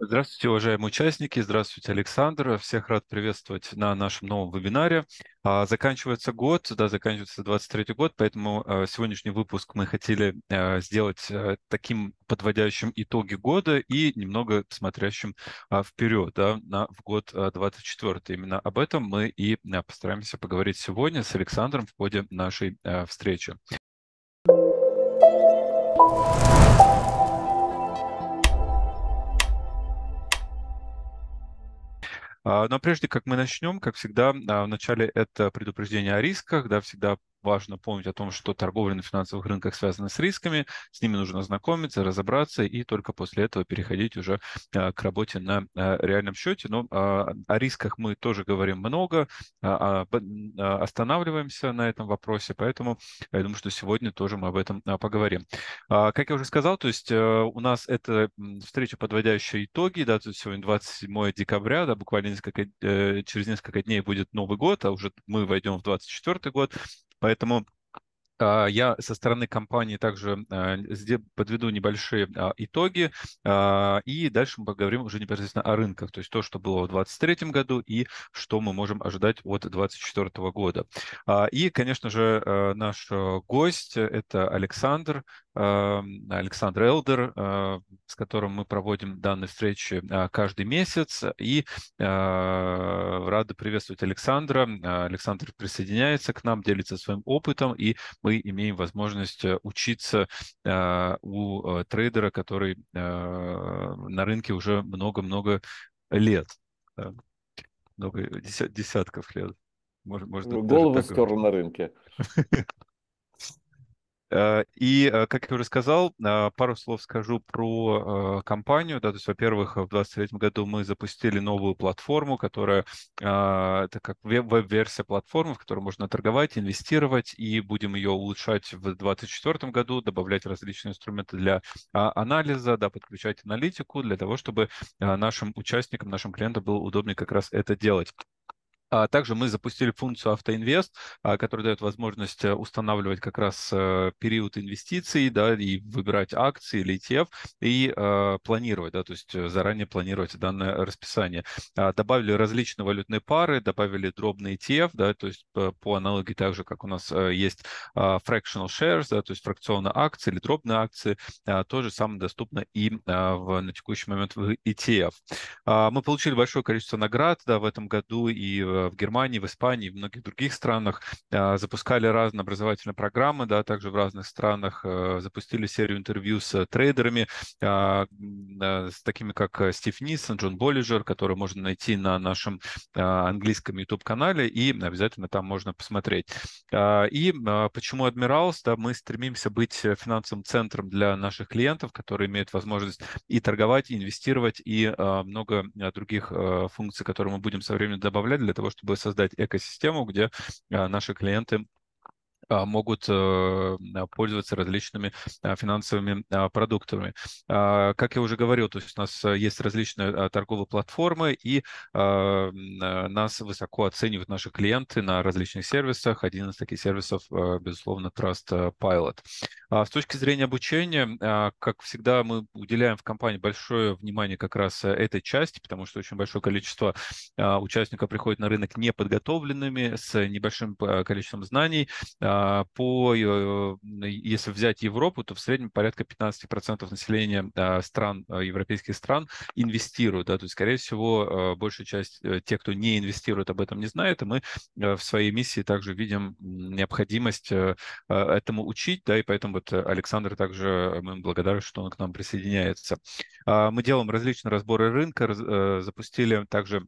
Здравствуйте, уважаемые участники. Здравствуйте, Александр. Всех рад приветствовать на нашем новом вебинаре. А, заканчивается год, да, заканчивается 23 год, поэтому а, сегодняшний выпуск мы хотели а, сделать таким подводящим итоги года и немного смотрящим вперед, да, на, в год 24. Именно об этом мы и постараемся поговорить сегодня с Александром в ходе нашей встречи. А, но прежде как мы начнем, как всегда, а, вначале это предупреждение о рисках, да, всегда важно помнить о том, что торговля на финансовых рынках связана с рисками, с ними нужно ознакомиться, разобраться и только после этого переходить уже а, к работе на а, реальном счете. Но а, о рисках мы тоже говорим много, останавливаемся на этом вопросе, поэтому я думаю, что сегодня тоже мы об этом поговорим. Как я уже сказал, то есть э, у нас это встреча, подводящая итоги, да, то есть сегодня 27 декабря, да, буквально несколько, э, через несколько дней будет Новый год, а уже мы войдем в 24 год, Поэтому а, я со стороны компании также а, подведу небольшие а, итоги, и дальше мы поговорим уже непосредственно о рынках, то есть то, что было в 2023 году и что мы можем ожидать от 2024 года. И, конечно же, э, наш э, гость – это Александр, Эм, Александр Элдер, э, с которым мы проводим данные встречи э, каждый месяц. И э, рады приветствовать Александра. Александр присоединяется к нам, делится своим опытом, и мы имеем возможность учиться у трейдера, который на рынке уже много-много лет. Много, десятков лет. Может, можно Голову стер на рынке. Э, и, э, как я уже сказал, э, пару слов скажу про компанию. Да, то есть, во-первых, в 2023 году мы запустили новую платформу, которая это как веб-версия платформы, в которой можно торговать, инвестировать, и будем ее улучшать в 2024 году, добавлять различные инструменты для а, анализа, да, подключать аналитику для того, чтобы нашим участникам, нашим клиентам было удобнее как раз это делать. А также мы запустили функцию автоинвест, а, которая дает возможность э, устанавливать как раз э, период инвестиций, да, и выбирать акции или ETF, и а, планировать, да, то есть э, заранее планировать данное расписание. Добавили различные валютные пары, добавили дробный ETF, да, то есть по аналогии также, как у нас есть fractional shares, да, то есть фракционные акции или дробные акции, то же самое доступно и в, на текущий момент в ETF. Мы получили большое количество наград, да, в этом году и в Германии, в Испании, в многих других странах а, запускали разные образовательные программы, да, также в разных странах а, запустили серию интервью с э, трейдерами, а, с такими как э, Стив Нисон, Джон Боллиджер, которые можно найти на нашем английском YouTube-канале, и обязательно там можно посмотреть. И почему Адмиралс? Да, мы стремимся быть э, финансовым центром для наших клиентов, которые имеют возможность и торговать, и инвестировать, и много других функций, которые мы будем со временем добавлять для того, того, чтобы создать экосистему, где а, наши клиенты а, могут э, а, пользоваться различными а, финансовыми продуктами. Как я уже говорил, то есть у нас э, есть различные торговые платформы, и нас высоко оценивают наши клиенты на различных сервисах. Один из таких сервисов, э, безусловно, Trust Pilot. С точки зрения обучения, как всегда, мы уделяем в компании большое внимание как раз этой части, потому что очень большое количество участников приходит на рынок неподготовленными, с небольшим количеством знаний, а, по, э, если взять Европу, то в среднем порядка 15% населения а, стран, а, европейских стран инвестируют. Да? То есть, скорее всего, э, большая часть э, тех, кто не инвестирует, об этом не знает. И мы в своей миссии также видим необходимость этому учить. Да? И поэтому вот Александр также, мы им благодарны, что он к нам присоединяется. Мы делаем различные разборы рынка, запустили также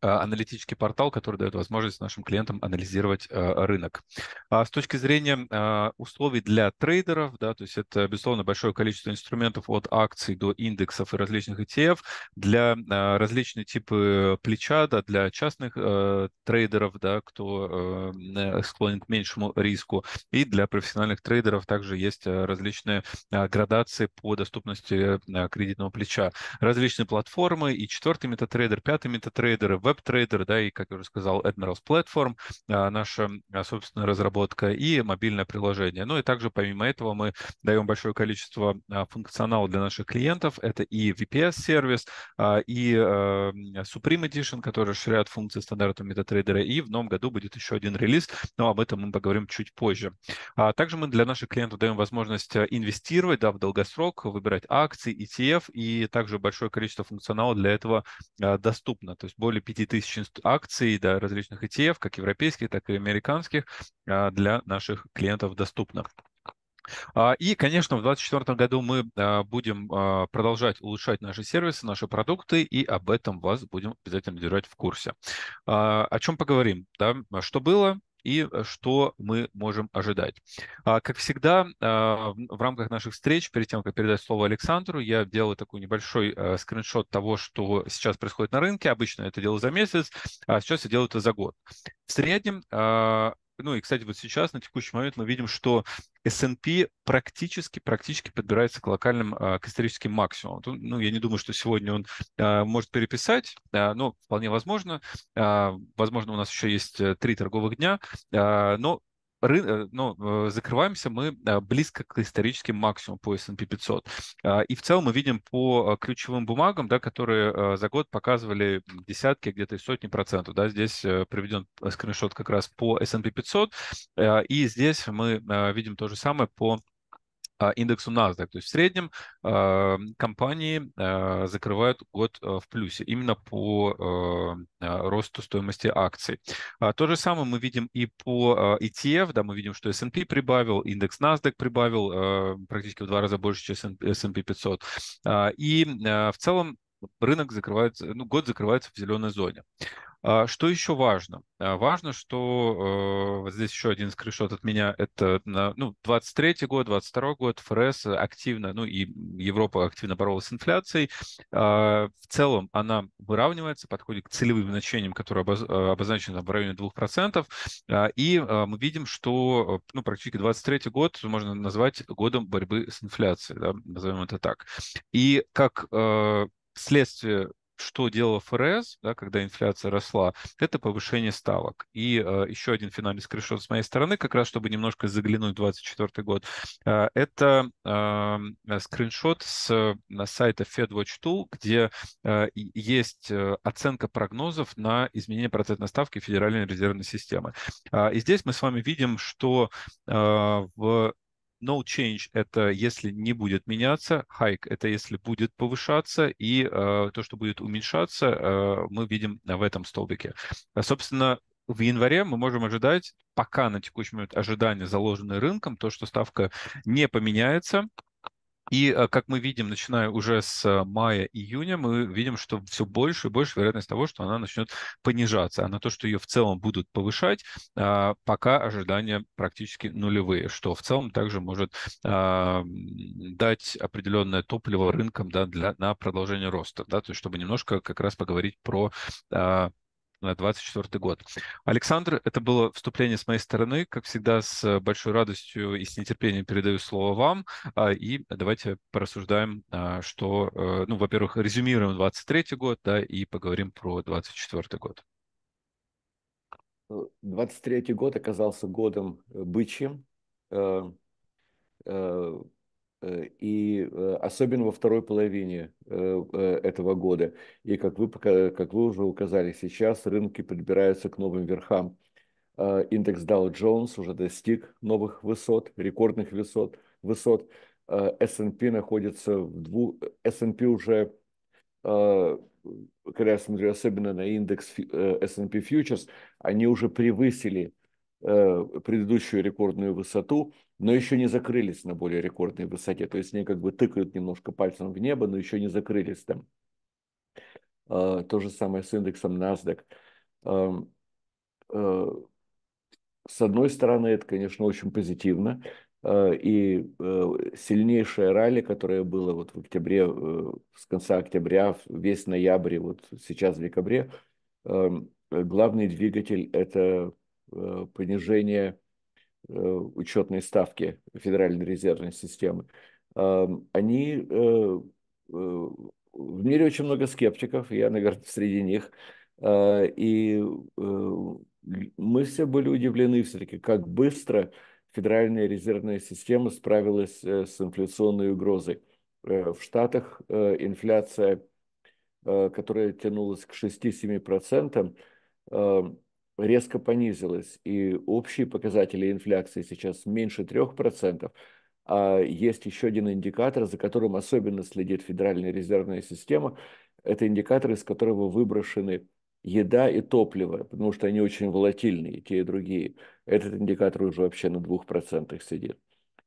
а, аналитический портал, который дает возможность нашим клиентам анализировать а, рынок. А с точки зрения а, условий для трейдеров, да, то есть это, безусловно, большое количество инструментов от акций до индексов и различных ETF для различных типы плеча, да, для частных трейдеров, да, кто склонен к меньшему риску, и для профессиональных трейдеров также есть различные градации по доступности кредитного плеча. Различные платформы и четвертый метатрейдер, пятый метатрейдер, веб-трейдер, да, и, как я уже сказал, Admirals Platform, а, наша а, собственная разработка и мобильное приложение. Ну и также, помимо этого, мы даем большое количество а, функционала для наших клиентов. Это и VPS-сервис, и Supreme Edition, который расширяет функции стандарта MetaTrader, и в новом году будет еще один релиз, но об этом мы поговорим чуть позже. Также мы для наших клиентов даем возможность инвестировать да, в долгосрок, выбирать акции, ETF, и также большое количество функционала для этого доступно. То есть более 5 5 тысяч акций да, различных ETF, как европейских, так и американских, а, для наших клиентов доступно. А, и, конечно, в 2024 году мы а, будем продолжать улучшать наши сервисы, наши продукты, и об этом вас будем обязательно держать в курсе. О чем поговорим? Да? Что было, и э, что мы можем ожидать. А, как всегда, а, в рамках наших встреч, перед тем, как передать слово Александру, я делаю такой небольшой э, скриншот того, что сейчас происходит на рынке. Обычно это делаю за месяц, а сейчас я делаю это за год. В среднем а, ну и, кстати, вот сейчас на текущий момент мы видим, что S&P практически, практически подбирается к локальным, а, к историческим максимумам. Ну, я не думаю, что сегодня он а, может переписать, а, но вполне возможно. Возможно, у нас еще есть э, три торговых дня, но ры... Э, ну, э, закрываемся мы э, близко к историческим максимумам по S&P 500. А, и в целом мы видим по ключевым бумагам, да, которые за год показывали десятки, где-то и сотни процентов. Да. Здесь приведен скриншот как раз по S&P 500. И здесь мы видим то же самое по а, индексу NASDAQ. То есть в среднем а, компании а, закрывают год в плюсе именно по росту стоимости акций. То же самое мы видим и по ETF. Да, мы видим, что S&P прибавил, индекс NASDAQ прибавил практически в два раза больше, чем S&P 500. И в целом рынок закрывается, ну, год закрывается в зеленой зоне. А, что еще важно? А, важно, что э, вот здесь еще один скриншот от меня, это ну, 23 год, 22 год, ФРС активно, ну и Европа активно боролась с инфляцией. А, в целом она выравнивается, подходит к целевым значениям, которые э, обозначены в районе 2%. И э, мы видим, что ну, практически 23 год можно назвать годом борьбы с инфляцией, да, назовем это так. И как следствие что делал ФРС, да, когда инфляция росла, это повышение ставок. И э, еще один финальный скриншот с моей стороны, как раз чтобы немножко заглянуть в 2024 год, э, это э, скриншот с на э, сайта fedwatch Tool, где э, есть э, оценка прогнозов на изменение процентной ставки Федеральной резервной системы. Э, и здесь мы с вами видим, что э, в No change – это если не будет меняться, hike – это если будет повышаться, и э, то, что будет уменьшаться, э, мы видим в этом столбике. А Собственно, в январе мы можем ожидать, пока на текущий момент ожидания заложены рынком, то, что ставка не поменяется, и, э, как мы видим, начиная уже с э, мая-июня, мы видим, что все больше и больше вероятность того, что она начнет понижаться, а на то, что ее в целом будут повышать, а, пока ожидания практически нулевые, что в целом также может а, дать определенное топливо рынкам да, для, на продолжение роста, да, то есть чтобы немножко как раз поговорить про а, 2024 год. Александр, это было вступление с моей стороны. Как всегда, с э, большой радостью и с нетерпением передаю слово вам. А, и давайте порассуждаем, а, что, э, ну, во-первых, резюмируем 23 год, да, и поговорим про 24 год. 23 э, год оказался годом бычьим. Э, и э, особенно во второй половине э, этого года. И как вы, как вы уже указали, сейчас рынки подбираются к новым верхам. Индекс Dow Jones уже достиг новых высот, рекордных высот. высот. S&P находится в двух... S&P уже, когда я смотрю особенно на индекс S&P Futures, они уже превысили предыдущую рекордную высоту – но еще не закрылись на более рекордной высоте. То есть они как бы тыкают немножко пальцем в небо, но еще не закрылись там. А, то же самое с индексом NASDAQ. Э, с одной стороны, это, конечно, очень позитивно. А, и э, сильнейшее ралли, которое было вот в октябре, э, с конца октября, весь ноябрь, вот сейчас в декабре, главный двигатель – это понижение Э, учетные ставки Федеральной резервной системы, они э, э, в мире очень много скептиков, я, наверное, среди них. А, и мы все были удивлены все-таки, как быстро Федеральная резервная система справилась с инфляционной угрозой. В Штатах инфляция, которая тянулась к 6-7%, резко понизилась, и общие показатели инфляции сейчас меньше 3%, а есть еще один индикатор, за которым особенно следит Федеральная резервная система. Это индикатор, из которого выброшены еда и топливо, потому что они очень волатильные, те и другие. Этот индикатор уже вообще на 2% сидит.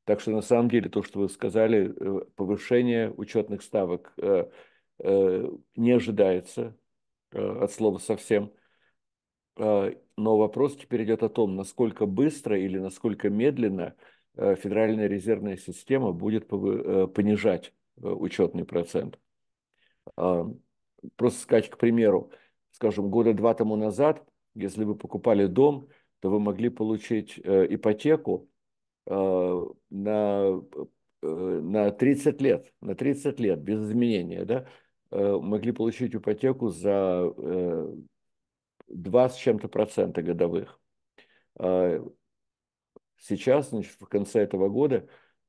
Так что на самом деле то, что вы сказали, э, повышение учетных ставок э, э, не ожидается от слова совсем. Э, но вопрос теперь идет о том, насколько быстро или насколько медленно э, Федеральная резервная система будет э, понижать учетный процент. А, просто сказать, к примеру, скажем, года два тому назад, если вы покупали дом, то вы могли получить ипотеку на, на 30 лет, на 30 лет без изменения, да, могли получить ипотеку за 2 с чем-то процента годовых. А, сейчас, значит, в конце этого года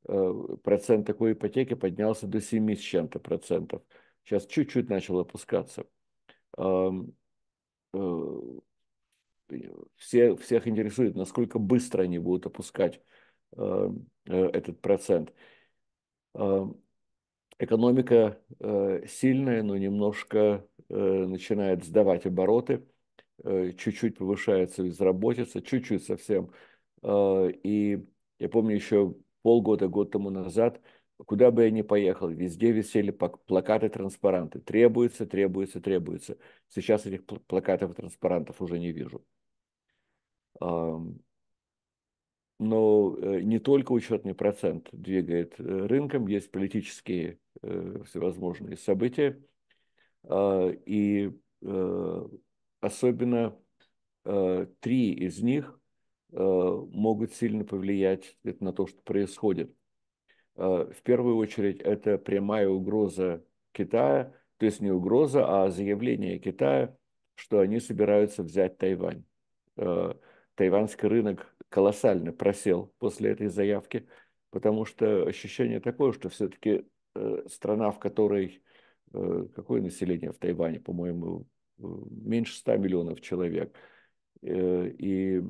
э, процент такой ипотеки поднялся до 7 с чем-то процентов. Сейчас чуть-чуть начал опускаться. Э, все, всех интересует, насколько быстро они будут опускать э, этот процент. Экономика сильная, но немножко начинает сдавать обороты. Э, чуть-чуть повышается безработица, чуть-чуть совсем. Э, и я помню еще полгода, год тому назад, куда бы я ни поехал, везде висели плакаты, транспаранты. Требуется, требуется, требуется. Сейчас этих плакатов и транспарантов уже не вижу. Но э, не только учетный процент двигает рынком, есть политические всевозможные события. А, и особенно э, три из них э, могут сильно повлиять сказать, на то, что происходит. Э, в первую очередь это прямая угроза Китая, то есть не угроза, а заявление Китая, что они собираются взять Тайвань. Э, тайваньский рынок колоссально просел после этой заявки, потому что ощущение такое, что все-таки э, страна, в которой э, какое население в Тайване, по-моему, меньше 100 миллионов человек, э, и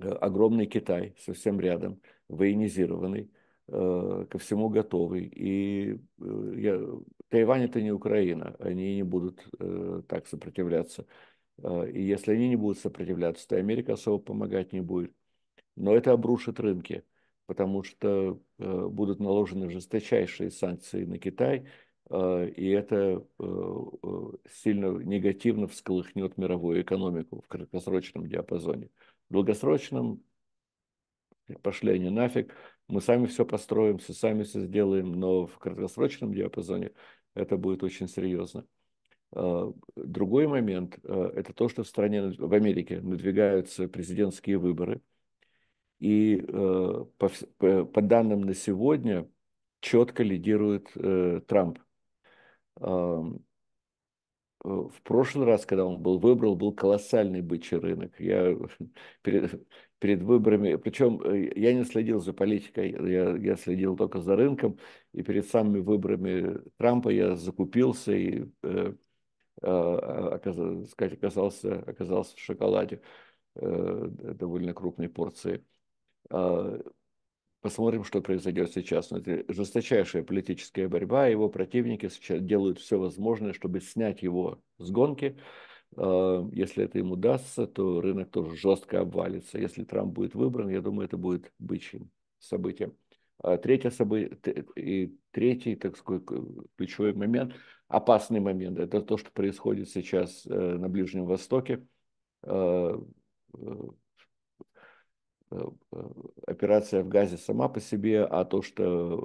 э, огромный Китай совсем рядом, военизированный, э, ко всему готовый. И я... Тайвань это не Украина, они не будут так сопротивляться. И если они не будут сопротивляться, то Америка особо помогать не будет. Но это обрушит рынки, потому что будут наложены жесточайшие санкции на Китай – Э, и это э, сильно негативно всколыхнет мировую экономику в краткосрочном диапазоне. В долгосрочном пошли они нафиг, мы сами все построим, все сами все сделаем, но в краткосрочном диапазоне это будет очень серьезно. А, другой момент э, – это то, что в стране, в Америке надвигаются президентские выборы. И по, по данным на сегодня четко лидирует Трамп Э, в прошлый раз, когда он был выбрал, был колоссальный бычий рынок. Я перед, перед выборами, причем э, я не следил за политикой, я, я следил только за рынком, и перед самыми выборами Трампа я закупился и э, э, сказать, оказался, оказался в шоколаде э, довольно крупной порции. А, Посмотрим, что произойдет сейчас. Но это жесточайшая политическая борьба. Его противники сейчас делают все возможное, чтобы снять его с гонки. А, если это им удастся, то рынок тоже жестко обвалится. Если Трамп будет выбран, я думаю, это будет бычьим событием. А третье событие, и третий, так сказать, ключевой момент, опасный момент, это то, что происходит сейчас э, на Ближнем Востоке а, э, Э, э, операция в Газе сама по себе, а то, что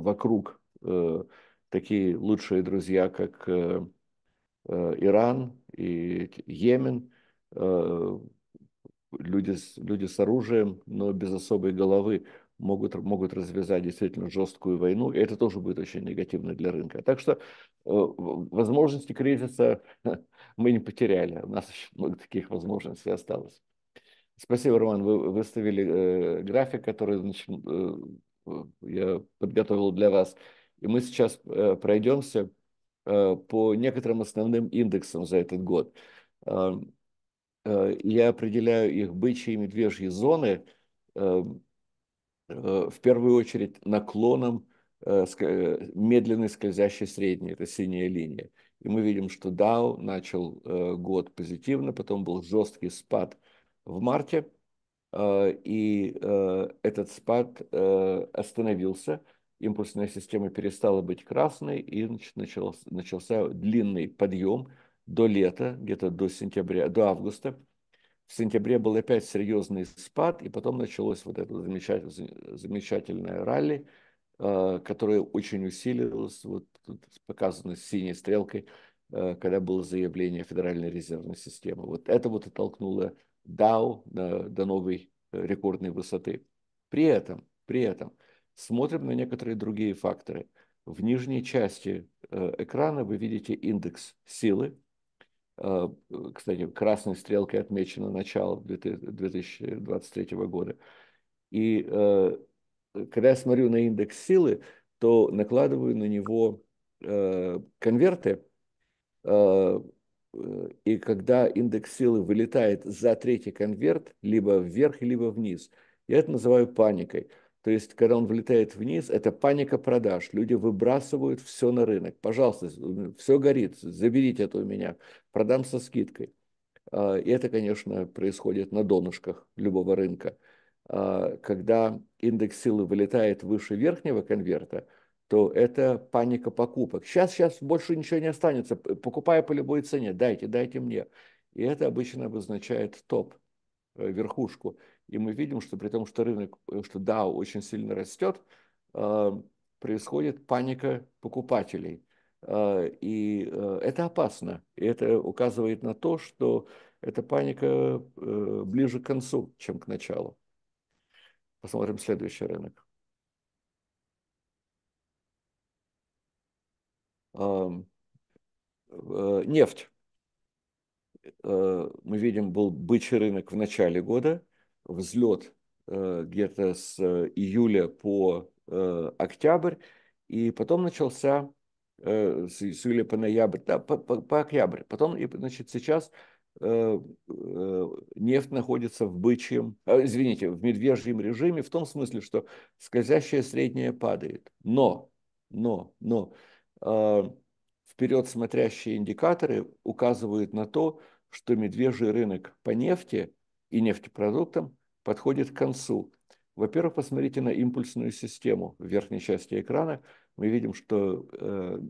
вокруг э, такие лучшие друзья, как Иран и Йемен, люди, люди с оружием, но без особой головы, могут, могут развязать действительно жесткую войну, и это тоже будет очень негативно для рынка. Так что возможности кризиса мы не потеряли, у нас еще много таких возможностей осталось. Спасибо, Роман, вы выставили э, график, который значит, э, э, я подготовил для вас. И мы сейчас э, пройдемся э, по некоторым основным индексам за этот год. Э, э, я определяю их бычьи и медвежьи зоны, э, э, в первую очередь наклоном э, э медленной скользящей средней, это синяя линия. И мы видим, что Dow начал э, год позитивно, потом был жесткий спад – в марте, э, и э, этот спад э, остановился, импульсная система перестала быть красной, и начался, начался длинный подъем до лета, где-то до сентября, до августа. В сентябре был опять серьезный спад, и потом началось вот это замечательное, замечательное ралли, которое очень усилилось, вот тут показано синей стрелкой, когда было заявление Федеральной резервной системы. Вот это вот и толкнуло Dow э, до новой э, рекордной высоты. При этом, при этом смотрим на некоторые другие факторы. В нижней части э, экрана вы видите индекс силы. Кстати, красной стрелкой отмечено начало 2023 года. И когда я смотрю на индекс силы, то накладываю на него конверты, Э, и когда индекс силы вылетает за третий конверт, либо вверх, либо вниз. Я это называю паникой. То есть, когда он влетает вниз, это паника продаж. Люди выбрасывают все на рынок. Пожалуйста, все горит, заберите это а у меня, продам со скидкой. А, и это, конечно, происходит на донышках любого рынка. А, когда индекс силы вылетает выше верхнего конверта – то это паника покупок. Сейчас, сейчас больше ничего не останется. Покупаю по любой цене. Дайте, дайте мне. И это обычно обозначает топ, э, верхушку. И мы видим, что при том, что рынок, э, что DAO очень сильно растет, э, происходит паника покупателей. И это опасно. И это указывает на то, что эта паника ближе к концу, чем к началу. Посмотрим следующий рынок. Э, нефть. Э, мы видим, был бычий рынок в начале года, взлет э, где-то с июля по октябрь, и потом начался с июля по ноябрь, да, по, по, по октябрь. Потом, значит, сейчас нефть находится в бычьем, извините, в медвежьем режиме, в том смысле, что скользящая средняя падает. Но, но, но, а, вперед смотрящие индикаторы указывают на то, что медвежий рынок по нефти и нефтепродуктам подходит к концу. Во-первых, посмотрите на импульсную систему в верхней части экрана. Мы видим, что э,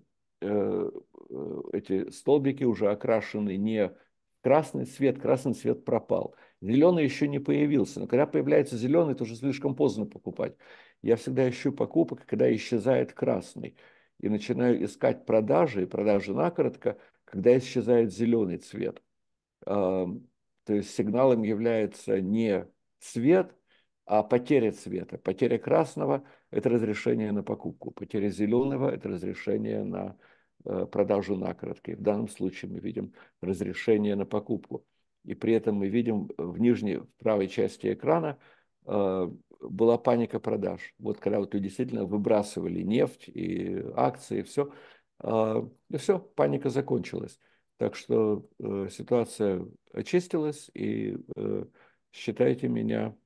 э, э эти столбики уже окрашены не красный цвет, красный цвет пропал. Зеленый еще не появился. Но когда появляется зеленый, то уже слишком поздно покупать. Я всегда ищу покупок, когда исчезает красный и начинаю искать продажи, и продажи накоротко, когда исчезает зеленый цвет. То есть сигналом является не цвет, а потеря цвета. Потеря красного – это разрешение на покупку, потеря зеленого – это разрешение на э, продажу накоротко. И в данном случае мы видим разрешение на покупку. И при этом мы видим в нижней, в правой части экрана э, была паника продаж. Вот когда вот люди действительно выбрасывали нефть и акции, и все, а, и все, паника закончилась. Так что э, ситуация очистилась, и э, считайте меня,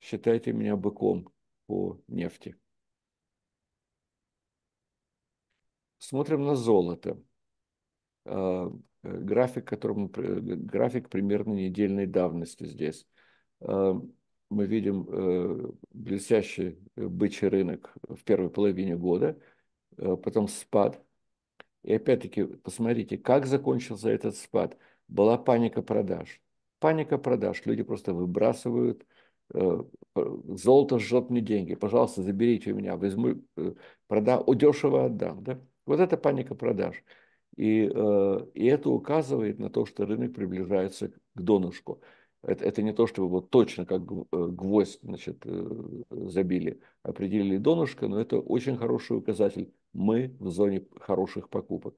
считайте меня быком по нефти. Смотрим на золото. А, э, график, которому, график примерно недельной давности здесь а, мы видим э, блестящий э, бычий рынок в первой половине года, э, потом спад. И опять-таки, посмотрите, как закончился этот спад. Была паника продаж. Паника продаж. Люди просто выбрасывают золото жжет мне деньги, пожалуйста, заберите у меня, возьму, продам, дешево отдам. Да? Вот это паника продаж. И, и это указывает на то, что рынок приближается к донышку это, это не то, чтобы вот точно как э, гвоздь значит, э, забили, определили донышко, но это очень хороший указатель. Мы в зоне хороших покупок.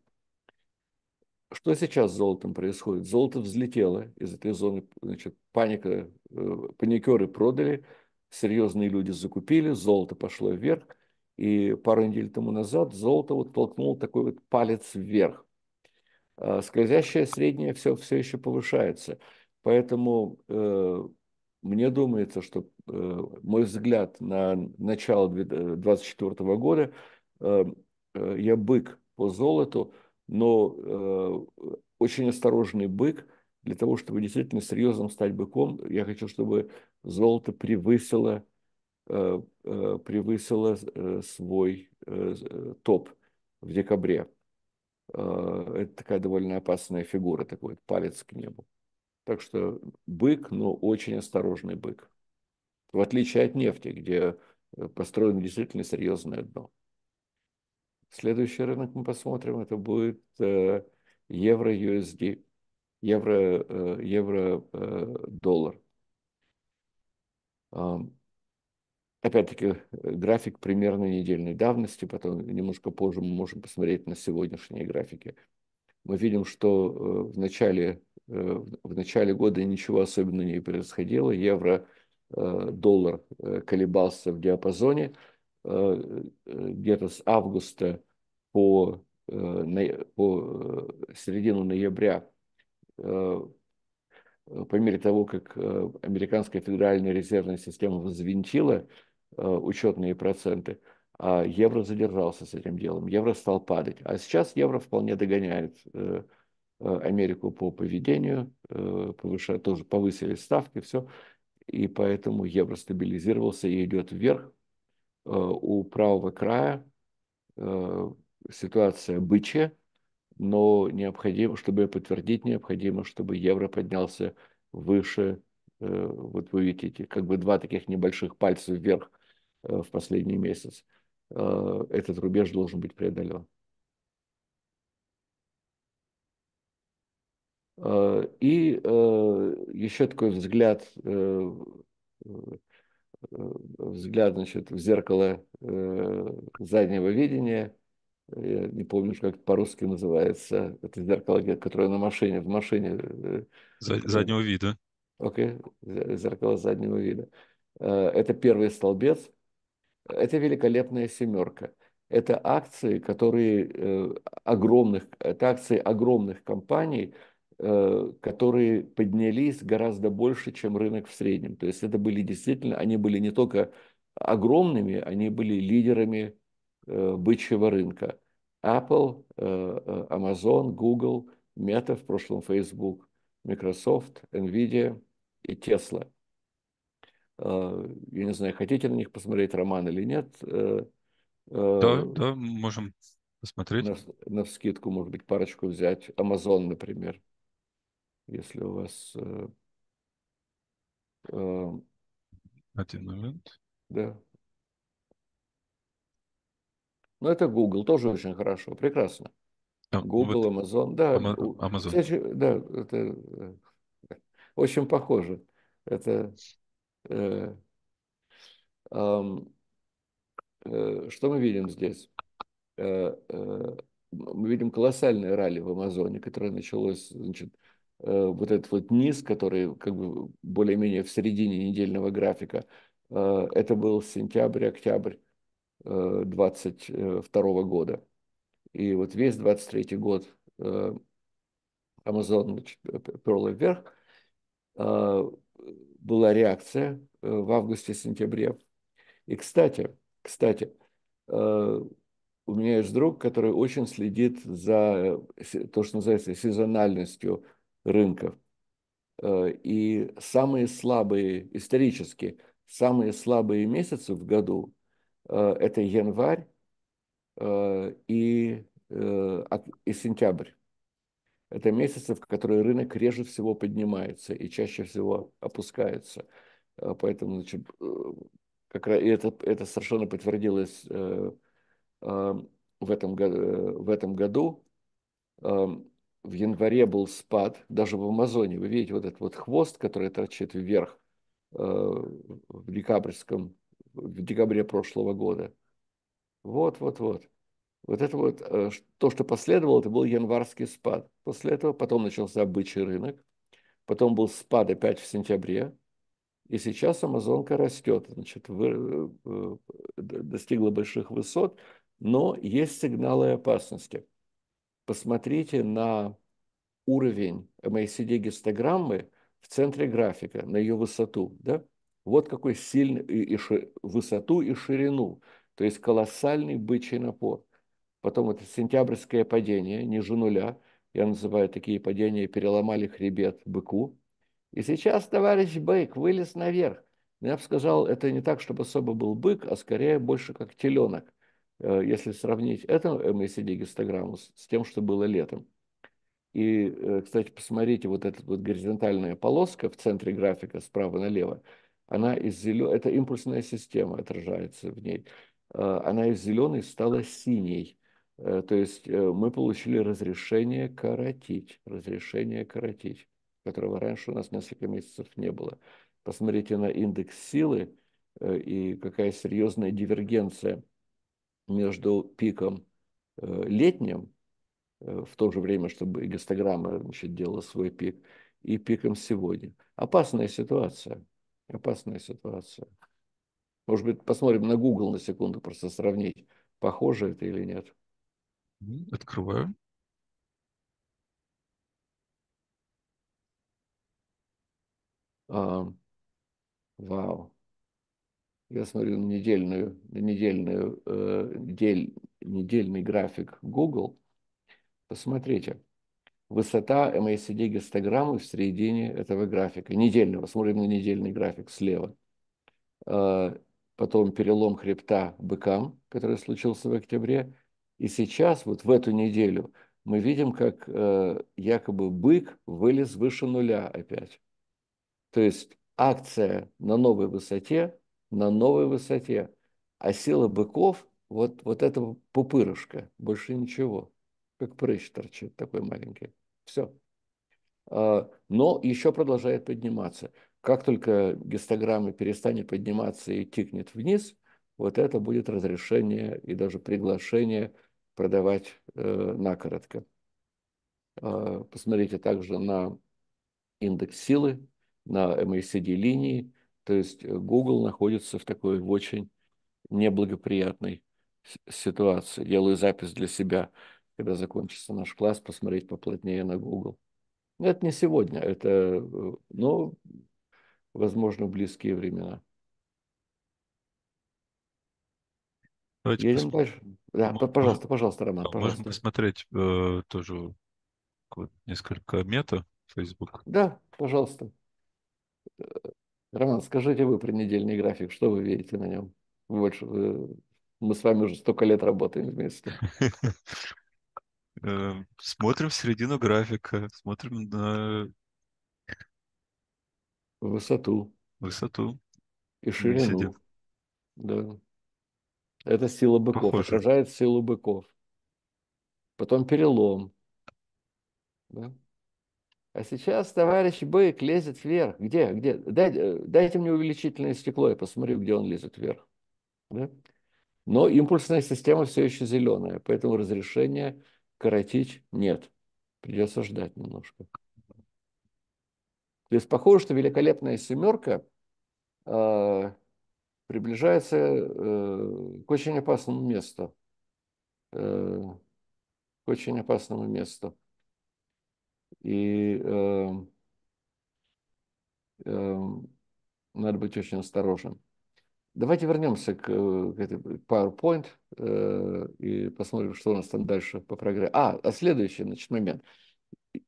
Что сейчас с золотом происходит? Золото взлетело из этой зоны, значит, паника, э, паникеры продали, серьезные люди закупили, золото пошло вверх, и пару недель тому назад золото вот толкнуло такой вот палец вверх. А скользящее среднее все, все еще повышается. Поэтому э, мне думается, что э, мой взгляд на начало 2024 э, года, э, э, я бык по золоту, но э, очень осторожный бык для того, чтобы действительно серьезным стать быком. Я хочу, чтобы золото превысило, э, э, превысило э, свой топ в декабре. Это такая довольно опасная фигура, такой палец к небу. Так что бык, но ну, очень осторожный бык. В отличие от нефти, где э, построено действительно серьезное дно. Следующий рынок мы посмотрим, это будет евро-USD, э, евро-доллар. Евро, евро э, а, Опять-таки, график примерно недельной давности, потом немножко позже мы можем посмотреть на сегодняшние графики. Мы видим, что в начале Э, в начале года ничего особенного не происходило. Евро, э, доллар э, колебался в диапазоне где-то с августа по, по середину ноября по мере того, как американская федеральная резервная система взвинтила учетные проценты, а евро задержался с этим делом, евро стал падать. А сейчас евро вполне догоняет Э, Америку по поведению, э, повышая, тоже повысили ставки, все. И поэтому евро стабилизировался и идет вверх. Э, у правого края ситуация бычья, но необходимо, чтобы подтвердить, необходимо, чтобы евро поднялся выше. Вот вы видите, как бы два таких небольших пальца вверх в последний месяц. Этот рубеж должен быть преодолен. Э, и э, еще такой взгляд, э, взгляд значит, в зеркало заднего видения. Я не помню, как по-русски называется. Это зеркало, которое на машине, в машине. Заднего вида. Окей, okay. зеркало заднего вида. Это первый столбец. Это великолепная семерка это акции, которые огромных, это акции огромных компаний, Э, которые поднялись гораздо больше, чем рынок в среднем. То есть это были действительно, они были не только огромными, они были лидерами э, бычьего рынка. Apple, э, Amazon, Google, Meta, в прошлом Facebook, Microsoft, Nvidia и Tesla. Я не знаю, хотите на них посмотреть роман или нет. Да, да, можем посмотреть. На, на вскидку, может быть, парочку взять. Amazon, например если у вас... Э, э, Один момент. Да. Ну это Google, тоже очень хорошо, прекрасно. А, Google, вот Amazon, да. Amazon. Кстати, да, это э, очень похоже. Это... Э, э, э, что мы видим здесь? Э, э, мы видим колоссальное ралли в Амазоне, которое началось значит, Э, вот этот вот низ, который как бы более-менее в середине недельного графика, э, это был сентябрь-октябрь 22 э, года. И вот весь 23 год Amazon перла вверх, была реакция в августе-сентябре. И, кстати, кстати, у меня есть друг, который очень следит за то, что называется сезональностью рынков. Э, и самые слабые, исторически, самые слабые месяцы в году э, – это январь э, и, и сентябрь. Это месяцы, в которые рынок реже всего поднимается и чаще всего опускается. Поэтому, значит, как раз, и это, это совершенно подтвердилось в этом, в этом году эм, в январе был спад, даже в Амазоне. Вы видите вот этот вот хвост, который торчит вверх э, в декабрьском, в декабре прошлого года. Вот, вот, вот. Вот это вот, э, то, что последовало, это был январский спад. После этого потом начался бычий рынок, потом был спад опять в сентябре, и сейчас Амазонка растет, значит, вы, э, достигла больших высот, но есть сигналы опасности – посмотрите на уровень MACD-гистограммы в центре графика, на ее высоту. Да? Вот какой сильный и, и ши, высоту и ширину. То есть колоссальный бычий напор. Потом это сентябрьское падение ниже нуля. Я называю такие падения «переломали хребет быку». И сейчас товарищ бык вылез наверх. я бы сказал, это не так, чтобы особо был бык, а скорее больше как теленок. Э, если сравнить это MACD-гистограмму э, с тем, что было летом. И, э, кстати, посмотрите, вот эта вот горизонтальная полоска в центре графика справа налево, она из зеленой, это импульсная система отражается в ней, она из зеленой стала синей. То есть мы получили разрешение коротить, разрешение коротить, которого раньше у нас несколько месяцев не было. Посмотрите на индекс силы и какая серьезная дивергенция – между пиком э, летним, э, в то же время, чтобы гистограмма значит, делала свой пик, и пиком сегодня. Опасная ситуация. Опасная ситуация. Может быть, посмотрим на Google на секунду, просто сравнить, похоже это или нет. Ну, открываю. А, вау я смотрю на недельную, на недельную, э, недель, недельный график Google, посмотрите, высота MACD гистограммы в середине этого графика, недельного, смотрим на недельный график слева, э, потом перелом хребта быкам, который случился в октябре, и сейчас, вот в эту неделю, мы видим, как э, якобы бык вылез выше нуля опять. То есть акция на новой высоте на новой высоте. А сила быков – вот, вот это пупырышка, больше ничего. Как прыщ торчит такой маленький. Все. А, но еще продолжает подниматься. Как только гистограмма перестанет подниматься и тикнет вниз, вот это будет разрешение и даже приглашение продавать э, накоротко. А, посмотрите также на индекс силы, на MACD линии, то есть э, Google находится в такой в очень неблагоприятной ситуации. Делаю запись для себя, когда закончится наш класс, посмотреть поплотнее на Google. Но это не сегодня, это, э, ну, возможно, близкие времена. Давайте Едем посмотри. дальше. Да, пожалуйста, пожалуйста, Роман. Можно пожалуйста. посмотреть э, тоже несколько мета Facebook. Да, пожалуйста. Роман, скажите вы про недельный график, что вы видите на нем? Больше э, мы с вами уже столько лет работаем вместе. Эм, смотрим в середину графика, смотрим на высоту. Высоту. И ширину. Да. Это сила быков. Похоже. Отражает силу быков. Потом перелом. Да? А сейчас товарищ Бык лезет вверх. Где? Где? Дайте, э, дайте мне увеличительное стекло, я посмотрю, где он лезет вверх. Да? Но импульсная система все еще зеленая, поэтому разрешения коротить нет. Придется ждать немножко. То есть похоже, что великолепная семерка э, а, приближается э, к очень опасному месту. Э, к очень опасному месту. И э, э, надо быть очень осторожным. Давайте вернемся к, э, к PowerPoint э, и посмотрим, что у нас там дальше по программе. А, а следующий значит, момент.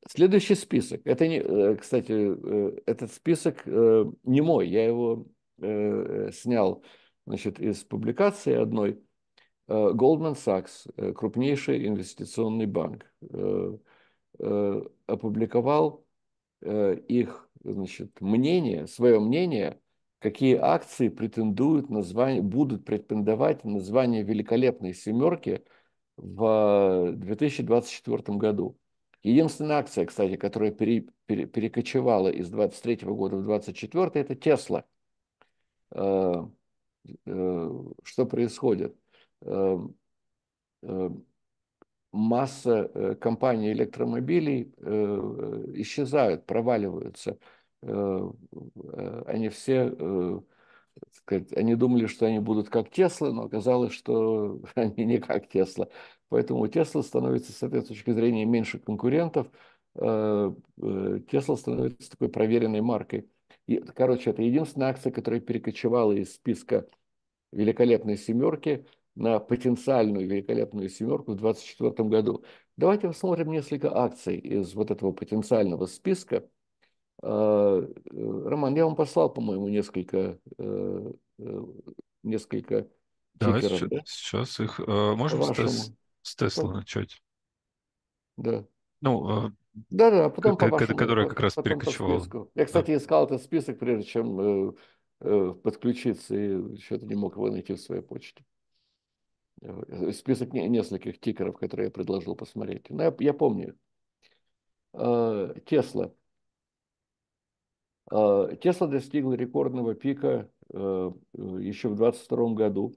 Следующий список. Это не, э, кстати, э, этот список не мой. Я его снял значит, из публикации одной. Goldman Sachs, крупнейший инвестиционный банк. Э, опубликовал э, их значит, мнение, свое мнение, какие акции претендуют на звание, будут претендовать на звание великолепной семерки в 2024 году. Единственная акция, кстати, которая пере, пере, перекочевала из 23 года в 24 это Тесла. Э, что происходит? масса э, компаний электромобилей э, э, исчезают, проваливаются. Они все, сказать, они думали, что они будут как Тесла, но оказалось, что они не как Тесла. Поэтому у Тесла становится, с этой точки зрения, меньше конкурентов. Тесла становится такой проверенной маркой. И, короче, это единственная акция, которая перекочевала из списка великолепной семерки – на потенциальную великолепную семерку в 2024 году. Давайте посмотрим несколько акций из вот этого потенциального списка. А, Роман, я вам послал, по-моему, несколько, э, э, несколько да, тикеров, сейчас, да? сейчас их... Э, можем Вашему. с, с Тесла начать? Да. Ну, да, да, а потом к, по вашему, которая как раз перекочевала. Я, кстати, да. искал этот список, прежде чем подключиться, и что-то не мог его найти в своей почте. Э, список нескольких тикеров, которые я предложил посмотреть. Но ну, я, я помню. А, Тесла. А, Тесла достигла рекордного пика э, еще в 2022 году.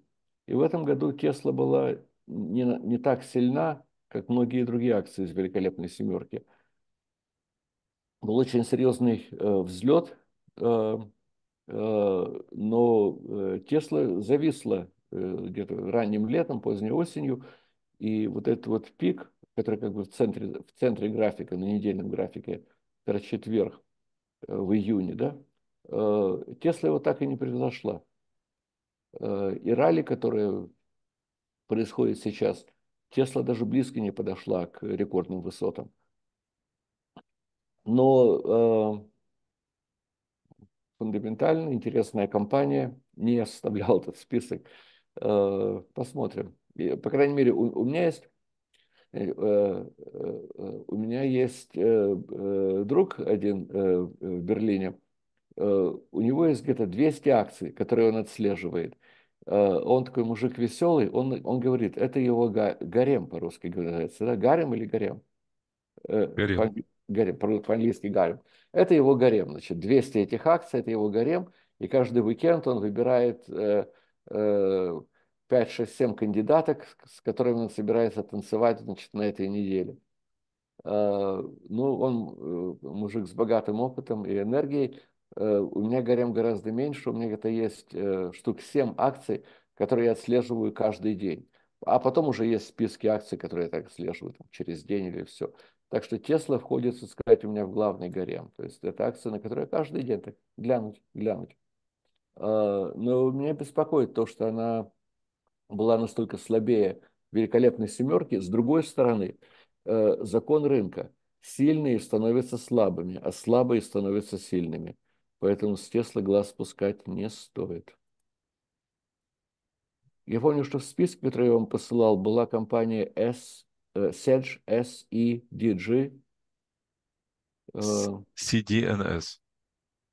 И в этом году Тесла была не, не так сильна, как многие другие акции из великолепной семерки. Был очень серьезный э, взлет, но Тесла зависла Э, где-то ранним летом, поздней осенью. И вот этот вот пик, который как бы в центре, в центре графика, на недельном графике, это четверг э, в июне, да, э, Тесла его так и не превзошла. И ралли, которое происходит сейчас, Тесла даже близко не подошла к рекордным высотам. Но фундаментально интересная компания не составляла этот список. Э, посмотрим. По крайней мере, у, у меня есть э, э, у меня есть друг один в Берлине, у него есть где-то 200 акций, которые он отслеживает. Он такой мужик веселый, он, он говорит, это его гарем по-русски называется, да? гарем или гарем? Гарем. гарем, по-английски гарем. Это его гарем, значит, 200 этих акций, это его гарем, и каждый уикенд он выбирает 5, 6, 7 кандидаток, с которыми он собирается танцевать значит, на этой неделе. Э, ну, он э, мужик с богатым опытом и энергией. Э, у меня горем гораздо меньше, у меня это есть штук 7 акций, которые я отслеживаю каждый день. А потом уже есть списки акций, которые я так отслеживаю там, через день или все. Так что Тесла входит, так сказать, у меня в главный гарем. То есть это акция, на которую я каждый день так глянуть, глянуть. А, но меня беспокоит то, что она была настолько слабее великолепной семерки. С другой стороны, э, закон рынка. Сильные становятся слабыми, а слабые становятся сильными. Поэтому с Тесла глаз спускать не стоит. Я помню, что в списке, который я вам посылал, была компания S, э, Sedge SEDG. Э, CDNS.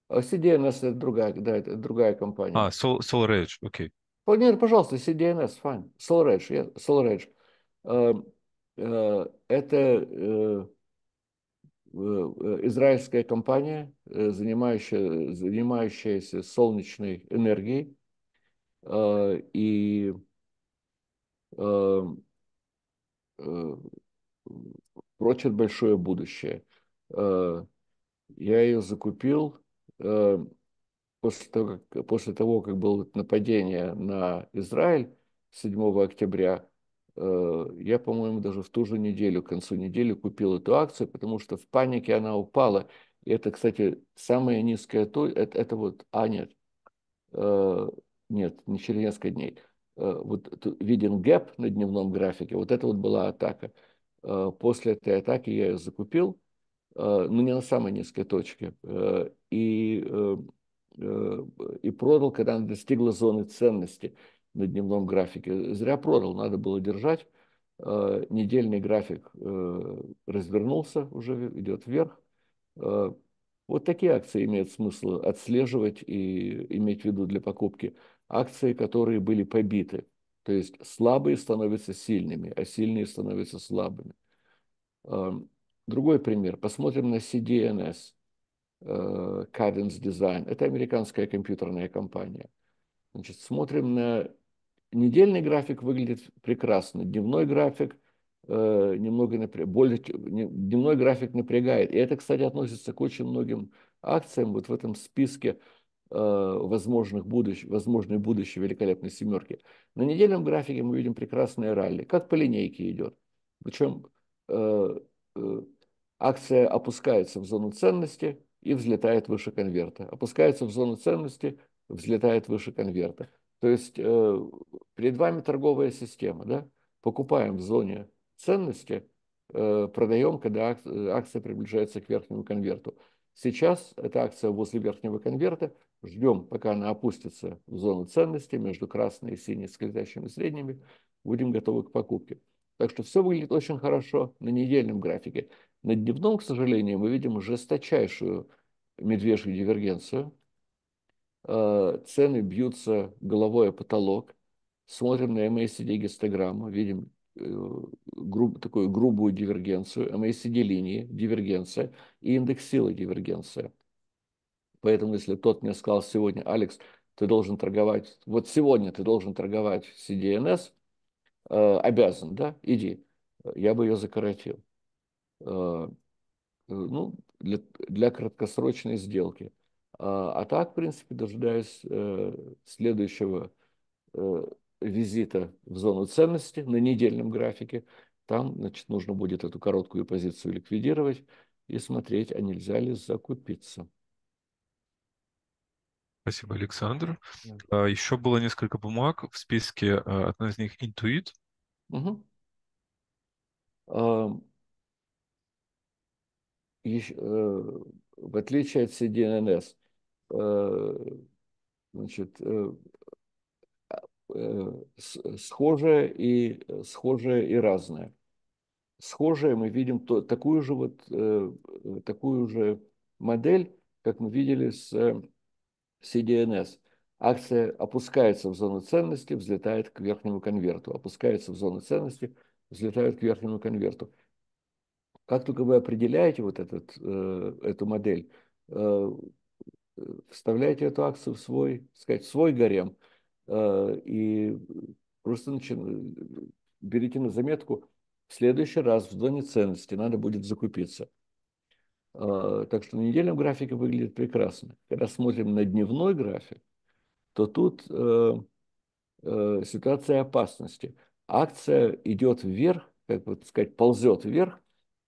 CDNS – это другая, да, это другая компания. А, Sol, SolarEdge, окей. Okay. Нет, ну, пожалуйста, CDNS, fine. SolarEdge, yeah, SolarEdge. Uh, эм, uh, э, это uh, израильская компания, занимающая, занимающаяся солнечной энергией. И эм, прочит большое будущее. Я ее закупил Э, после того, как, после того, как было нападение на Израиль 7 октября, э, я, по-моему, даже в ту же неделю, к концу недели купил эту акцию, потому что в панике она упала. И это, кстати, самая низкая то, это, это вот, а нет, э, нет, не через несколько дней. Вот виден гэп на дневном графике, вот это вот была атака. После этой атаки я ее закупил, Э, но ну, не на самой низкой точке. Э, и, э, и продал, когда она достигла зоны ценности на дневном графике. Зря продал, надо было держать. Недельный график развернулся, уже идет вверх. Вот такие акции имеет смысл отслеживать и иметь в виду для покупки. Акции, которые были побиты. То есть слабые становятся сильными, а сильные становятся слабыми. Эм, Другой пример. Посмотрим на CDNS, э, Cadence Design. Это американская компьютерная компания. Значит, смотрим на недельный график, выглядит прекрасно. Дневной график э, немного напря... более... дневной график напрягает. И это, кстати, относится к очень многим акциям вот в этом списке э, возможных будущ... возможной будущей великолепной семерки. На недельном графике мы видим прекрасные ралли, как по линейке идет. Причем акция опускается в зону ценности и взлетает выше конверта. Опускается в зону ценности, взлетает выше конверта. То есть э, перед вами торговая система. Да? Покупаем в зоне ценности, э, продаем, когда акция, акция приближается к верхнему конверту. Сейчас эта акция возле верхнего конверта. Ждем, пока она опустится в зону ценности между красной и синей скользящими средними. Будем готовы к покупке. Так что все выглядит очень хорошо на недельном графике. На дневном, к сожалению, мы видим жесточайшую медвежью дивергенцию. Э, цены бьются головой о потолок. Смотрим на MACD гистограмму, видим э, груб, такую грубую дивергенцию, MACD линии, дивергенция и индекс силы дивергенция. Поэтому, если тот мне сказал сегодня, Алекс, ты должен торговать, вот сегодня ты должен торговать CDNS, э, обязан, да, иди, я бы ее закоротил. Э, э, ну, для, для краткосрочной сделки. А, а так, в принципе, дожидаюсь э, следующего визита в зону ценности на недельном графике. Там, значит, нужно будет эту короткую позицию ликвидировать и смотреть, а нельзя ли закупиться. Спасибо, Александр. Да. А, еще было несколько бумаг в списке. А, одна из них Intuit. Угу. Э, в отличие от CDNS, э, значит, э, а, схожее и, схожее и разное. Схожее мы видим то, такую, же вот, такую же модель, как мы видели с CDNS. Акция опускается в зону ценности, взлетает к верхнему конверту. Опускается в зону ценности, взлетает к верхнему конверту. Как только вы определяете вот этот, э, эту модель, э, вставляете эту акцию в свой, сказать, в свой гарем э, и просто начин... берите на заметку, в следующий раз в зоне ценности надо будет закупиться. Так что на недельном графике выглядит прекрасно. Когда смотрим на дневной график, то тут ситуация опасности. Акция идет вверх, как бы сказать, ползет вверх,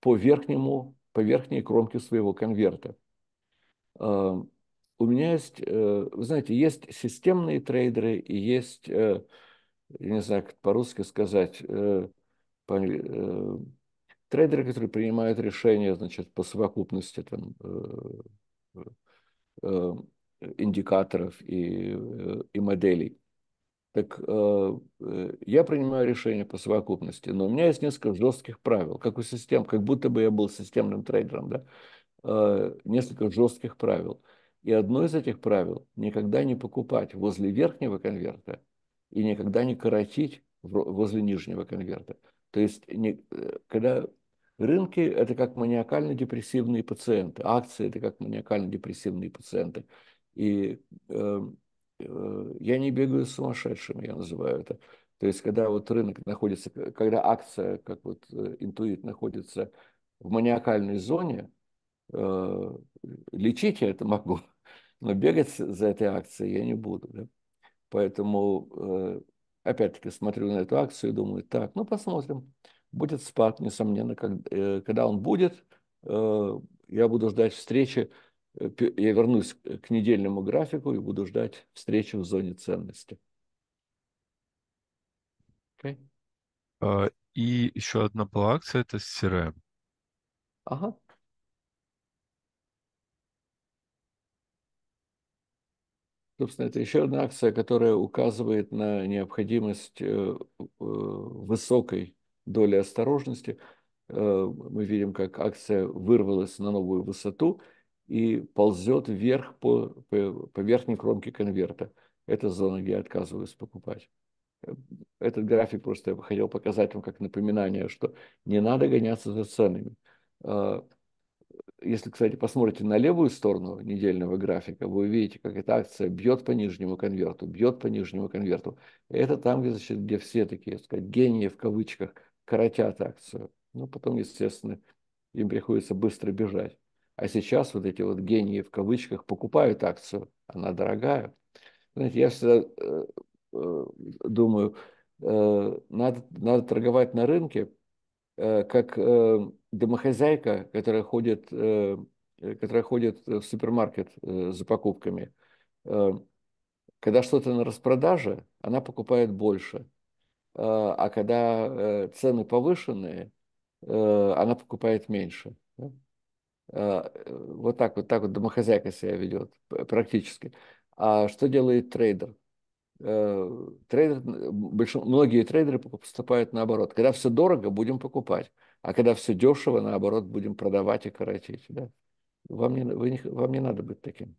по, верхнему, по верхней кромке своего конверта. А, у меня есть, э, вы знаете, есть системные трейдеры и есть, э, я не знаю, как по-русски сказать, э, трейдеры, которые принимают решения значит, по совокупности там, индикаторов и, и моделей. Так э, э, я принимаю решение по совокупности, но у меня есть несколько жестких правил, как у систем, как будто бы я был системным трейдером, да, э, несколько жестких правил. И одно из этих правил – никогда не покупать возле верхнего конверта и никогда не коротить возле нижнего конверта. То есть, не, э, когда рынки – это как маниакально-депрессивные пациенты, акции – это как маниакально-депрессивные пациенты. И э, Э, я не бегаю сумасшедшим, я называю это. То есть, когда вот рынок находится, когда акция, как вот э, интуит, находится в маниакальной зоне, э, лечить я это могу, но бегать за этой акцией я не буду. Да? Поэтому, опять-таки, смотрю на эту акцию и думаю, так, ну посмотрим. Будет спад, несомненно, когда он будет, я буду ждать встречи Э, я вернусь э, к недельному графику и буду ждать встречи в зоне ценности. Okay. А, и еще одна была акция, это CRM. Ага. Собственно, это еще одна акция, которая указывает на необходимость э, высокой доли осторожности. Мы видим, как акция вырвалась на новую высоту – и ползет вверх по, по, по верхней кромке конверта. Это зона, где я отказываюсь покупать. Этот график просто я хотел показать вам как напоминание, что не надо гоняться за ценами. А, если, кстати, посмотрите на левую сторону недельного графика, вы увидите, как эта акция бьет по нижнему конверту, бьет по нижнему конверту. Это там, где, значит, где все такие, сказать, гении в кавычках коротят акцию. Но ну, потом, естественно, им приходится быстро бежать. А сейчас вот эти вот гении в кавычках покупают акцию, она дорогая. Знаете, я всегда э, э, думаю, э, надо, надо торговать на рынке, э, как э, домохозяйка, которая ходит, э, которая ходит в супермаркет за покупками. Когда что-то на распродаже, она покупает больше. А, а когда цены повышенные, она покупает меньше. А, э, вот так вот, так вот домохозяйка себя ведет практически. А что делает трейдер? Э, трейдер, большин, многие трейдеры поступают наоборот. Когда все дорого, будем покупать. А когда все дешево, наоборот, будем продавать и коротить. Да? Вам, не, вы не, вам не надо быть таким.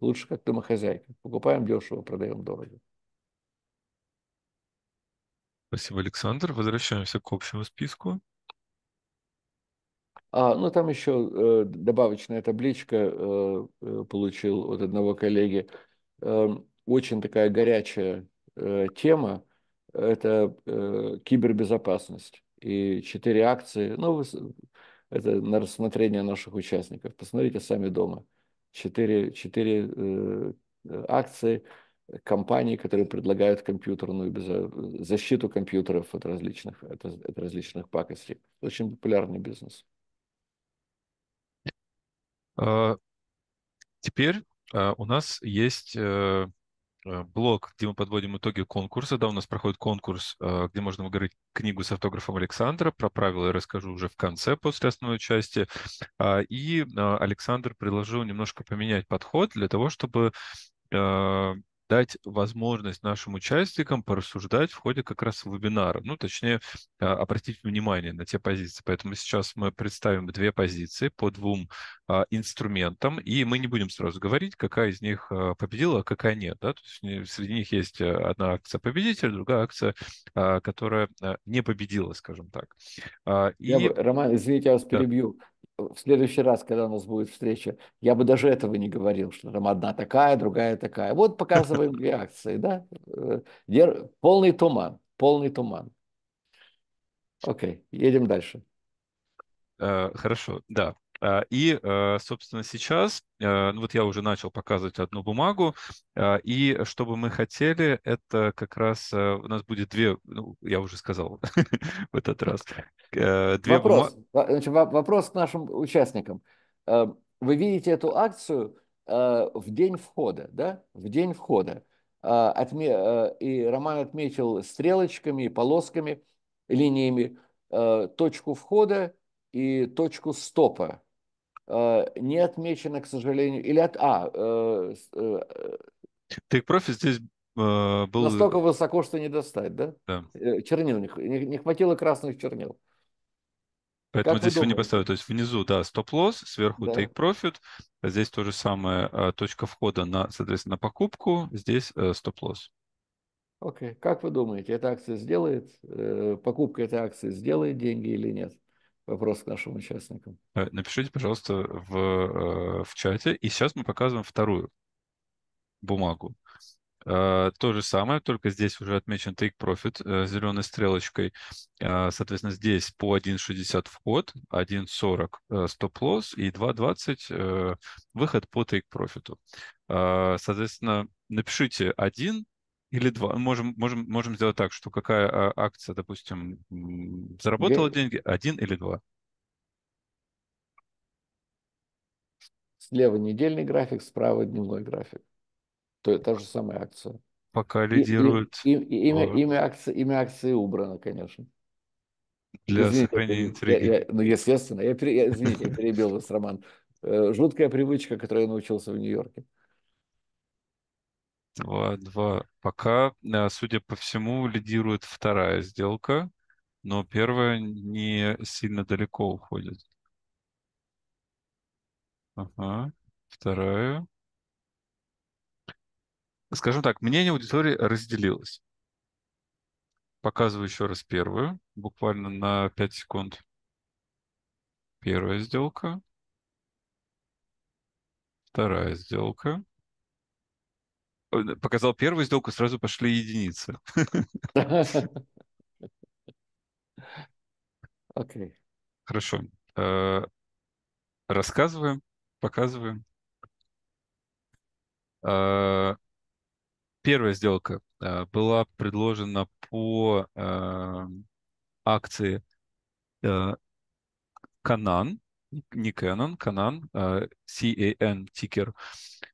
Лучше как домохозяйка. Покупаем дешево, продаем дорого. Спасибо, Александр. Возвращаемся к общему списку. А, ну, там еще э, добавочная табличка э, э, получил от одного коллеги. Э, очень такая горячая э, тема – это э, кибербезопасность и четыре акции. Ну, это на рассмотрение наших участников. Посмотрите сами дома. Четыре, четыре э, акции компаний, которые предлагают компьютерную безо... защиту компьютеров от различных, от, от различных пакостей. Очень популярный бизнес. А, теперь а, у нас есть э, э, блок, где мы подводим итоги конкурса. Да, у нас проходит конкурс, а, где можно выиграть книгу с автографом Александра. Про правила я расскажу уже в конце после основной части. И Александр предложил немножко поменять подход для того, чтобы дать возможность нашим участникам порассуждать в ходе как раз вебинара, ну, точнее, а, обратить внимание на те позиции. Поэтому сейчас мы представим две позиции по двум а, инструментам, и мы не будем сразу говорить, какая из них а, победила, а какая нет. Да? То есть среди них есть э, одна акция победитель, другая акция, а, которая а, не победила, скажем так. И... Я бы, Роман, извините, я вас перебью. Да в следующий раз, когда у нас будет встреча, я бы даже этого не говорил, что там одна такая, другая такая. Вот показываем реакции, да? Э, полный туман, полный туман. Окей, едем дальше. Э, хорошо, да. А, и, а, собственно, сейчас, ну вот я уже начал показывать одну бумагу, и что бы мы хотели, это как раз у нас будет две, ну, я уже сказал в этот раз. Две вопрос, бума... значит, вопрос к нашим участникам. Вы видите эту акцию в день входа, да? В день входа. Отме... И Роман отметил стрелочками, полосками, линиями точку входа и точку стопа Э, не отмечено, к сожалению, или от А. Э, э, Take здесь э, был... Настолько высоко, что не достать, да? Да. Э, чернил не, не хватило красных чернил. Поэтому как здесь его не поставили. То есть внизу, да, стоп-лосс, сверху да. take profit. А здесь то же самое, а, точка входа на, соответственно, на покупку, здесь э, стоп-лосс. Окей. Как вы думаете, эта акция сделает, покупка этой акции сделает деньги или нет? вопрос к нашим участникам. Э, напишите, пожалуйста, в, э, в чате. И сейчас мы показываем вторую бумагу. Э, то же самое, только здесь уже отмечен take profit зеленой стрелочкой. Соответственно, здесь по 1.60 вход, 1.40 стоп-лосс и 2.20 выход по take profit. Соответственно, напишите 1, или два. Можем, можем, можем сделать так, что какая а, акция, допустим, заработала Две. деньги, один или два. Слева недельный график, справа дневной график. То это та же самая акция. Пока лидирует. И, и, и, имя, имя, акции, имя акции убрано, конечно. Для извините, сохранения интриги. Я, я, ну, естественно. Я, я, извините, я перебил вас, Роман. Э, жуткая привычка, которую я научился в Нью-Йорке. Два, два. Пока, э, судя по всему, лидирует вторая сделка, но первая не сильно далеко уходит. Ага, вторая. Скажем так, мнение аудитории разделилось. Показываю еще раз первую, буквально на 5 секунд. Первая сделка. Вторая сделка показал первую сделку, сразу пошли единицы. Окей. Хорошо. Э, рассказываем, показываем. Э, первая сделка э, была предложена по акции Канан не Canon, Canon, э, C-A-N, тикер.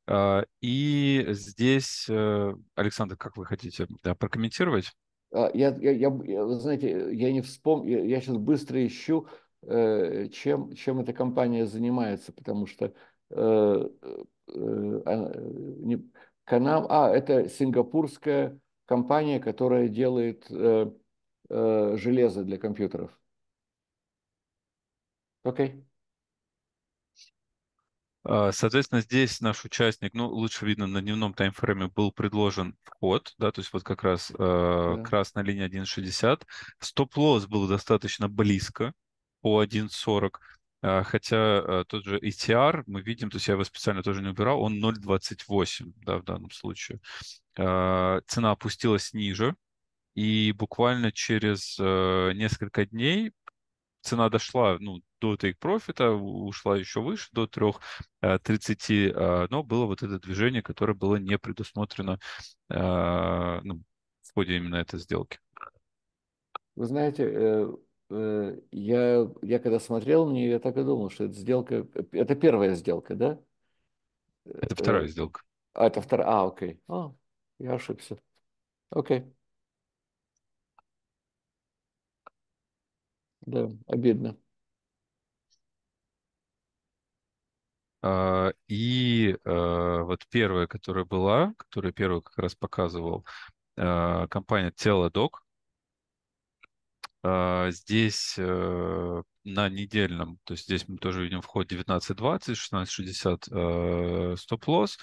Э, и здесь, э, Александр, как вы хотите прокомментировать? А, я, я, я, знаете, я не вспомню, я сейчас быстро ищу, чем, чем эта компания занимается, потому что Канам, а, это сингапурская компания, которая делает железо для компьютеров. Окей. Okay. А, соответственно, здесь наш участник, ну, лучше видно, на дневном таймфрейме был предложен вход, да, то есть вот как раз а, да. красная линия 1.60. Стоп-лосс был достаточно близко по 1.40, а, хотя тот же ETR мы видим, то есть я его специально тоже не убирал, он 0.28, да, в данном случае. Цена опустилась ниже, и буквально через несколько дней цена дошла ну, до тейк-профита, ушла еще выше, до 3.30, э, э, но было вот это движение, которое было не предусмотрено э, ну, в ходе именно этой сделки. Вы знаете, я, я когда смотрел на нее, я так и думал, что это сделка, это первая сделка, да? Это вторая сделка. А, это вторая, а, окей. А, я ошибся. Окей. Да, обидно. А, и а, вот первая, которая была, которую первую как раз показывал, э, а, компания Телодок. Здесь э, на недельном, то есть здесь мы тоже видим вход 19.20, 16.60 стоп-лосс,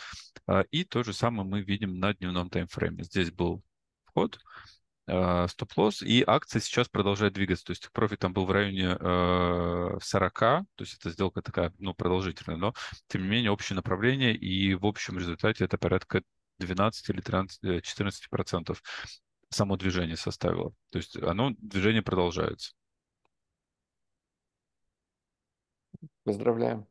а, и то же самое мы видим на дневном таймфрейме. Здесь был вход, Э, стоп-лосс, и акции сейчас продолжают двигаться. То есть профит там был в районе 40, э, то есть эта сделка такая, ну, продолжительная, но, тем не менее, общее направление, и в общем результате это порядка 12 или 13, 14 э, процентов само движение составило. То есть оно, движение продолжается. Поздравляем.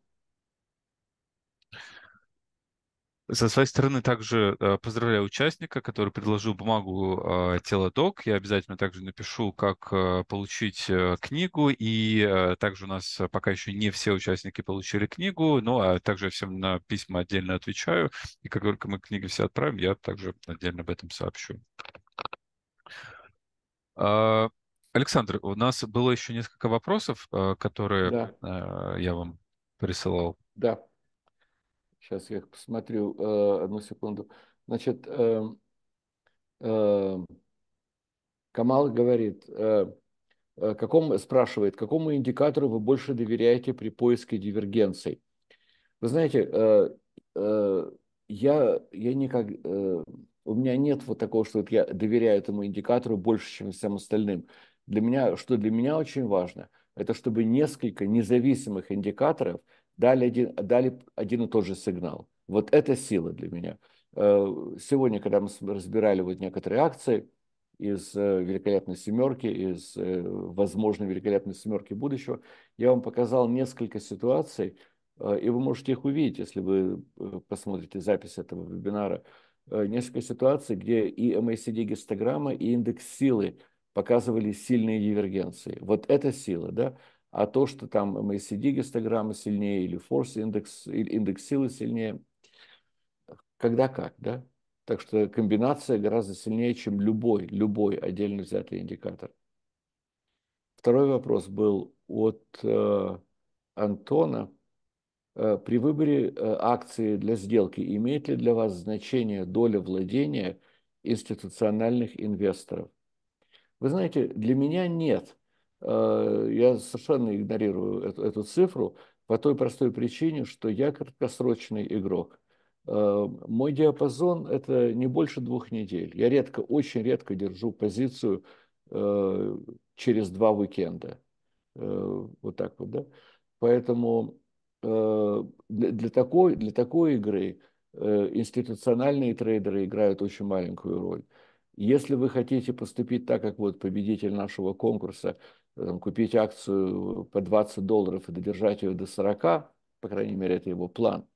Со своей стороны также э, поздравляю участника, который предложил бумагу а, Телодок. Я обязательно также напишу, как э, получить э, книгу. И также у нас пока еще не все участники получили книгу, но ну, а также я всем на письма отдельно отвечаю. И как только мы книги все отправим, я также отдельно об этом сообщу. А, Александр, у нас было еще несколько вопросов, которые да. я вам присылал. Да. Сейчас я их посмотрю, э, одну секунду. Значит, эм, эм, Камал говорит, э, э, какому, спрашивает, какому индикатору вы больше доверяете при поиске дивергенций? Вы знаете, я, я никак... у меня нет вот такого, что вот я доверяю этому индикатору больше, чем всем остальным. Для меня, что для меня очень важно, это чтобы несколько независимых индикаторов – дали один, дали один и тот же сигнал. Вот это сила для меня. Э, сегодня, когда мы разбирали вот некоторые акции из э, великолепной семерки, из э, возможной великолепной семерки будущего, я вам показал несколько ситуаций, и вы можете их увидеть, если вы посмотрите запись этого вебинара. Несколько ситуаций, где и MACD гистограмма, и индекс силы показывали сильные дивергенции. Вот это сила, да? а то, что там MACD гистограмма сильнее или Force индекс, или индекс силы сильнее, когда как, да? Так что комбинация гораздо сильнее, чем любой, любой отдельно взятый индикатор. Второй вопрос был от э, Антона. Э, при выборе э, акции для сделки имеет ли для вас значение доля владения институциональных инвесторов? Вы знаете, для меня нет – Э, я совершенно игнорирую эту, эту цифру по той простой причине, что я краткосрочный игрок. Э, мой диапазон – это не больше двух недель. Я редко, очень редко держу позицию э, через два уикенда. Вот так вот, да? Поэтому для такой, для такой игры институциональные трейдеры играют очень маленькую роль. Если вы хотите поступить так, как вот победитель нашего конкурса – там, купить акцию по 20 долларов и додержать ее до 40, по крайней мере, это его план,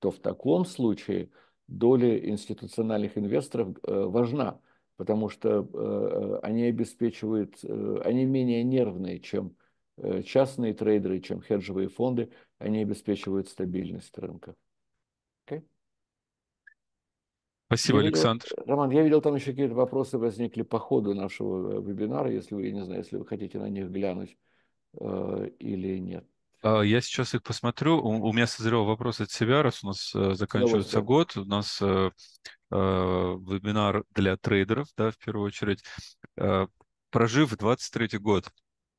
то в таком случае доля институциональных инвесторов э, важна, потому что э, э, они обеспечивают, они менее нервные, чем частные трейдеры, чем хеджевые фонды, они обеспечивают стабильность рынка. Спасибо, я Александр. Видел, Роман, я видел, там еще какие-то вопросы возникли по ходу нашего э, вебинара, если вы, я не знаю, если вы хотите на них глянуть э, или нет. А, я сейчас их посмотрю. У, у меня созрел вопрос от себя, раз у нас э, заканчивается год, у нас э, э, вебинар для трейдеров, да, в первую очередь. Э, прожив 23 год,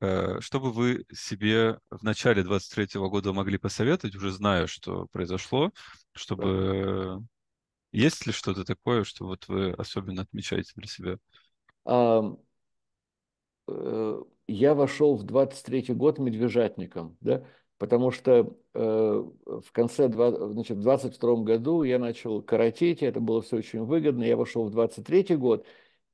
э, что бы вы себе в начале 23 года могли посоветовать, уже зная, что произошло, чтобы есть ли что-то такое, что вот вы особенно отмечаете для себя? А, э, я вошел в 23-й год медвежатником, да, потому что э, в конце, значит, в 22 году я начал каратеть, это было все очень выгодно, я вошел в 23 год,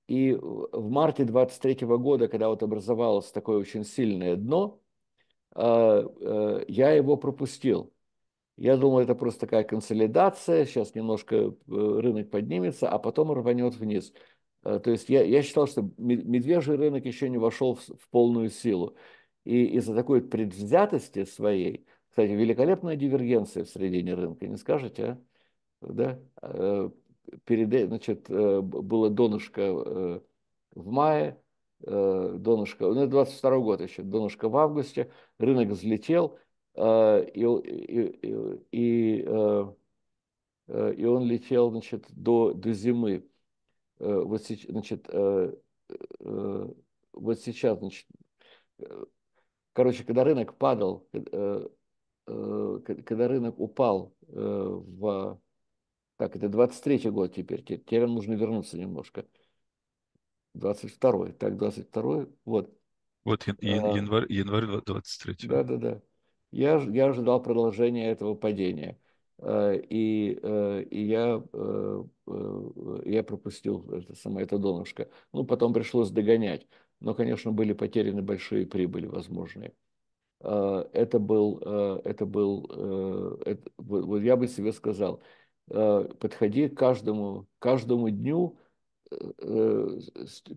и в марте 23 года, когда вот образовалось такое очень сильное дно, э, э, я его пропустил – я думал, это просто такая консолидация, сейчас немножко э, рынок поднимется, а потом рванет вниз. Э, то есть я, я считал, что медвежий рынок еще не вошел в, в полную силу. И из-за такой предвзятости своей, кстати, великолепная дивергенция в середине рынка, не скажете, а? Да? Э, перед, значит, было донышко в мае, донышко, ну, 22 год еще, донышко в августе, рынок взлетел, а, и, и, а, а, и, он летел значит, до, до зимы. Э, вот, значит, э, э, вот сейчас, значит, короче, когда рынок падал, когда рынок упал в, так, это 23-й год теперь, теперь нужно вернуться немножко. 22-й, так, 22-й, вот. Вот ян, январь, январь 23 -го. Да, да, да я, я ожидал продолжения этого падения. Э, и, э, и я, э, я пропустил это, самое это донышко. Ну, потом пришлось догонять. Но, конечно, были потеряны большие прибыли возможные. Это был, это был, это, я бы себе сказал, подходи к каждому, каждому дню Э, э,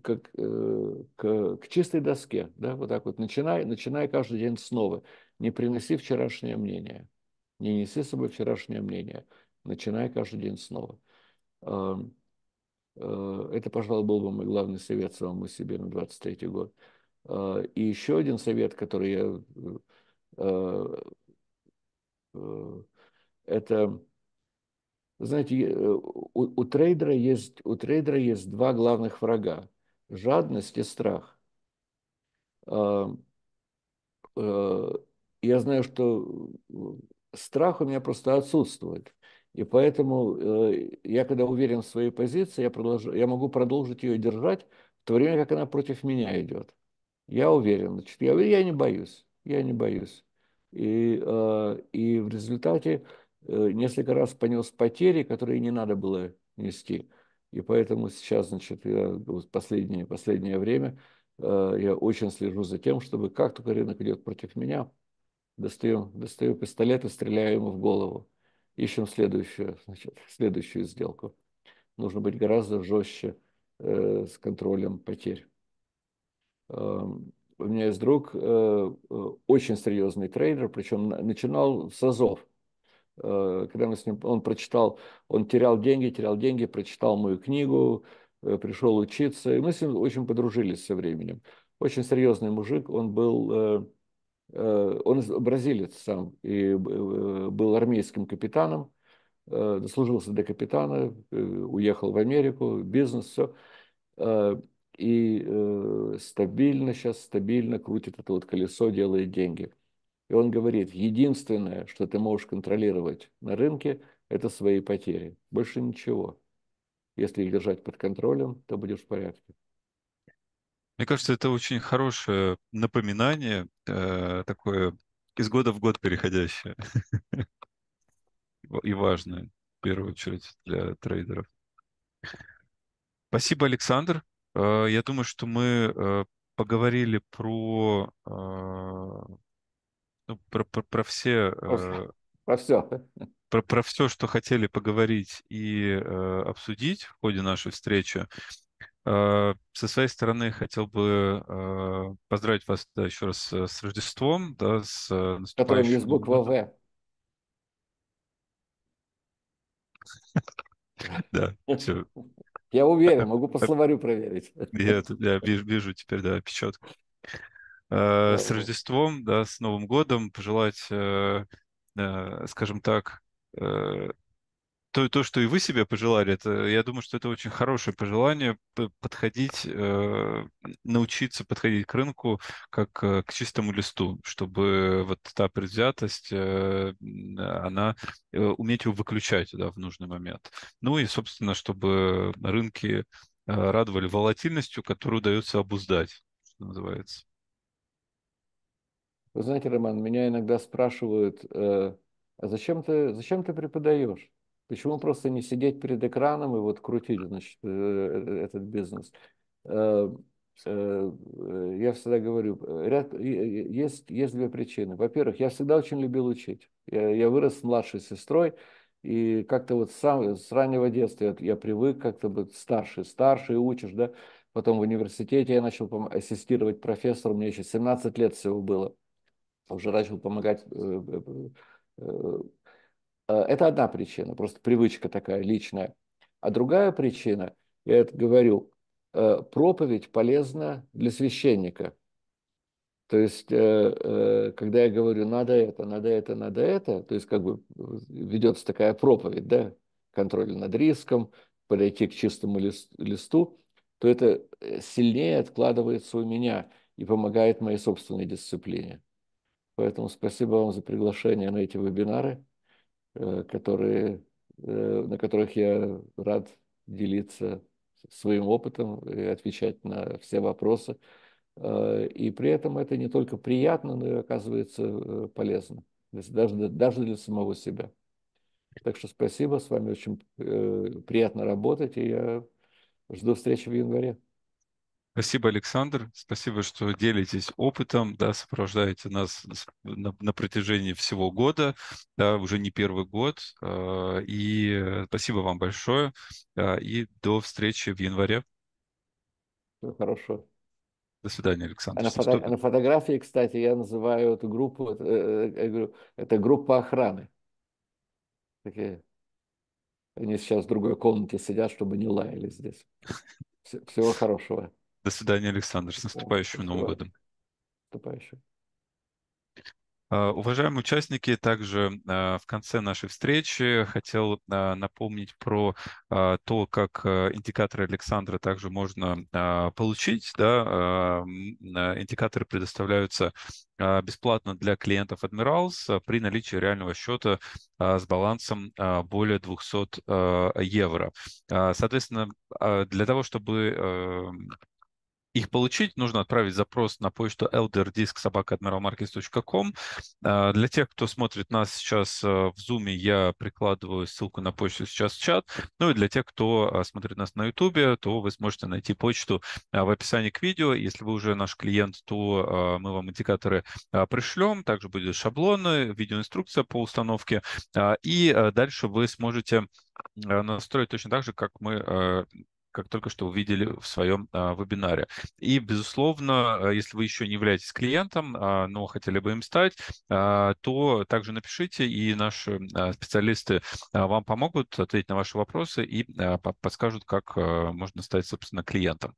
как, э, к, к чистой доске, да, вот так вот, начинай, начинай каждый день снова, не приноси вчерашнее мнение, не неси с собой вчерашнее мнение, начинай каждый день снова. Это, пожалуй, был бы мой главный совет самому себе на 23 год. А, и еще один совет, который я... Это знаете, э, у, у, трейдера есть, у трейдера есть два главных врага – жадность и страх. А, э, я знаю, что э, страх у меня просто отсутствует. И поэтому я, когда уверен в своей позиции, я, продолжу, я могу продолжить ее держать, в то время как она против меня идет. Я уверен, значит, я, я не боюсь, я не боюсь. И, и в результате Э, несколько раз понес потери, которые не надо было нести. И поэтому сейчас, значит, я, последнее, последнее время э, я очень слежу за тем, чтобы как только рынок идет против меня, достаю, достаю пистолет и стреляю ему в голову. Ищем следующую, значит, следующую сделку. Нужно быть гораздо жестче э, с контролем потерь. Эм, у меня есть друг, э, э очень серьезный трейдер, причем начинал с АЗОВ Э, когда мы с ним, он прочитал, он терял деньги, терял деньги, прочитал мою книгу, э, пришел учиться, и мы с ним очень подружились со временем. Очень серьезный мужик, он был, э, он бразилец сам, и был армейским капитаном, дослужился до капитана, уехал в Америку, бизнес, все. И стабильно сейчас, стабильно крутит это вот колесо, делает деньги. И он говорит, единственное, что ты можешь контролировать на рынке, это свои потери. Больше ничего. Если их держать под контролем, то будешь в порядке. Мне кажется, это очень хорошее напоминание, э, такое из года в год переходящее. И важное, в первую очередь, для трейдеров. Спасибо, Александр. Э, я думаю, что мы э, поговорили про э, ну, про, про, про все... Э, про все. Про, про все, что хотели поговорить и э, обсудить в ходе нашей встречи. Э, со своей стороны хотел бы э, поздравить вас да, еще раз с Рождеством, да, с э, наступающим... Которым из буквы «В». Да, все. Я уверен, могу по словарю проверить. Я я вижу теперь, да, печатку. Э, с Рождеством, да, с Новым годом, пожелать, э, э, скажем так, э, то, то, что и вы себе пожелали, это, я думаю, что это очень хорошее пожелание подходить, э, научиться подходить к рынку как э, к чистому листу, чтобы вот та предвзятость, э, она э, уметь его выключать да, в нужный момент. Ну и, собственно, чтобы рынки э, радовали волатильностью, которую удается обуздать, что называется. Вы знаете, Роман, меня иногда спрашивают, э, а зачем ты, зачем ты преподаешь? Почему просто не сидеть перед экраном и вот крутить, значит, э, э, э этот бизнес? Э, э, э, я всегда говорю, ряд, есть, есть две причины. Во-первых, я всегда очень любил учить. Я, я вырос с младшей сестрой, и как-то вот сам, с раннего детства я, я привык как-то быть старше, старше и учишь, да? Потом в университете я начал ассистировать профессору, мне еще 17 лет всего было уже начал помогать. Э, э, э, это одна причина, просто привычка такая личная. А другая причина, я это говорю, проповедь полезна для священника. То есть, когда я говорю, надо это, надо это, надо это, то есть, как бы ведется такая проповедь, да, контроль над риском, подойти к чистому листу, то это сильнее откладывается у меня и помогает моей собственной дисциплине. Поэтому спасибо вам за приглашение на эти вебинары, э, которые, э, на которых я рад делиться своим опытом и отвечать на все вопросы. Э, и при этом это не только приятно, но и оказывается полезно, даже, даже для самого себя. Так что спасибо, с вами очень приятно работать, и я жду встречи в январе. Спасибо, Александр. Спасибо, что делитесь опытом, да, сопровождаете нас на, на протяжении всего года, да, уже не первый год. А, и спасибо вам большое. А, и до встречи в январе. Всего хорошего. До свидания, Александр. А на, фото... на фотографии, кстати, я называю эту группу, это, э, это группа охраны. Такие. Они сейчас в другой комнате сидят, чтобы не лаяли здесь. Всего хорошего. До свидания, Александр. С наступающим Новым годом. Наступающим. А, уважаемые участники, также а, в конце нашей встречи хотел а, напомнить про то, как индикаторы Александра также можно получить. Да? Индикаторы предоставляются бесплатно для клиентов Admirals при наличии реального счета с балансом более 200 евро. Соответственно, для того, чтобы эм, их получить, нужно отправить запрос на почту elderdisk.sobaka.admiralmarkets.com. А, для тех, кто смотрит нас сейчас э, в Zoom, я прикладываю ссылку на почту сейчас в чат. Ну и для тех, кто а, смотрит нас на YouTube, то вы сможете найти почту а, в описании к видео. Если вы уже наш клиент, то мы вам индикаторы пришлем. Также будет шаблоны, видеоинструкция по установке. И э, дальше вы сможете э, настроить точно так же, как мы как только что увидели в своем а, вебинаре. И, безусловно, э, если вы еще не являетесь клиентом, а, но хотели бы им стать, а, то также напишите, и наши а, специалисты а, вам помогут ответить на ваши вопросы и а, подскажут, как э, можно стать, собственно, клиентом.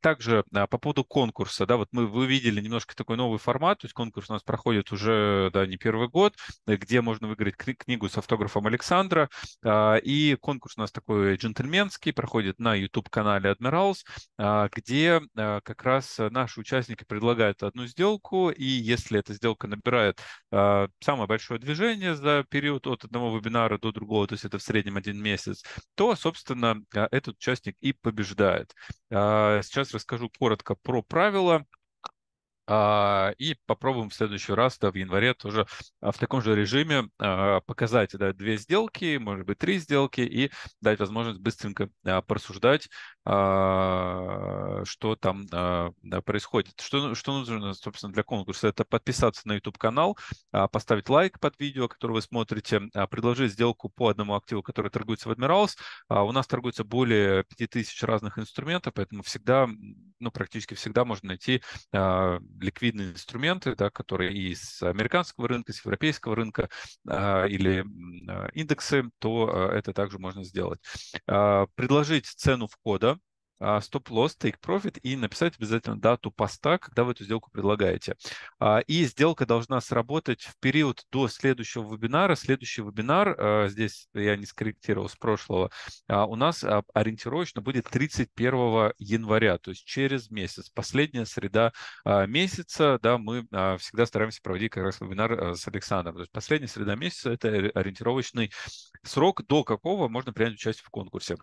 Также по поводу конкурса, да, вот мы вы видели немножко такой новый формат, то есть конкурс у нас проходит уже, да, не первый год, где можно выиграть книгу с автографом Александра, и конкурс у нас такой джентльменский, проходит на на YouTube-канале Admirals, а, где а, как раз э, наши участники предлагают одну сделку, и если эта сделка набирает а, самое большое движение за период от одного вебинара до другого, то есть это в среднем один месяц, то, собственно, этот участник и побеждает. Сейчас расскажу коротко про правила а, и попробуем в следующий раз, да, в январе тоже а, в таком же режиме а, показать, да, две сделки, может быть, три сделки и дать возможность быстренько порассуждать, что там происходит. Что, что нужно, собственно, для конкурса? Это подписаться на YouTube-канал, поставить лайк под видео, которое вы смотрите, предложить сделку по одному активу, который торгуется в Admirals. У нас торгуется более 5000 разных инструментов, поэтому всегда ну, практически всегда можно найти э, ликвидные инструменты, да, которые и с американского рынка, с европейского рынка э, или э, индексы, то э, это также можно сделать. Э, предложить цену входа а, стоп-лосс, тейк профит и написать обязательно дату поста, когда вы эту сделку предлагаете. А, и сделка должна сработать в период до следующего вебинара. Следующий вебинар, а, здесь я не скорректировал с прошлого, у нас ориентировочно будет 31 января, то есть через месяц. Последняя среда месяца, да, мы всегда стараемся проводить как раз вебинар с Александром. То есть последняя среда месяца – это ориентировочный срок, до какого можно принять участие в конкурсе.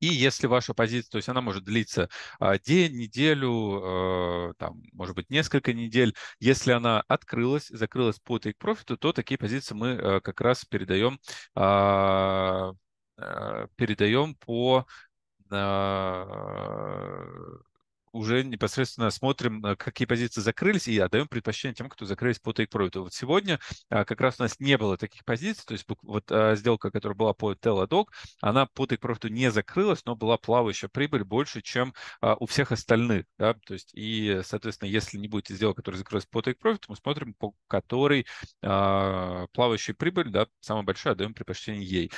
И если ваша позиция, то есть она может длиться а, день, неделю, э, там, может быть, несколько недель. Если она открылась, закрылась по take profit, то такие позиции мы э, как раз передаем, а, э, передаем по уже непосредственно смотрим, э, какие позиции закрылись, и отдаем предпочтение тем, кто закрылись по take profit. Вот сегодня а, как раз у нас не было таких позиций, то есть вот а, сделка, которая была по Teladoc, она по take profit не закрылась, но была плавающая прибыль больше, чем а, у всех остальных. Да? То есть и, соответственно, если не будет сделок, которая закрылась по take profit, мы смотрим, по которой плавающая прибыль, да, самая большая, отдаем предпочтение ей.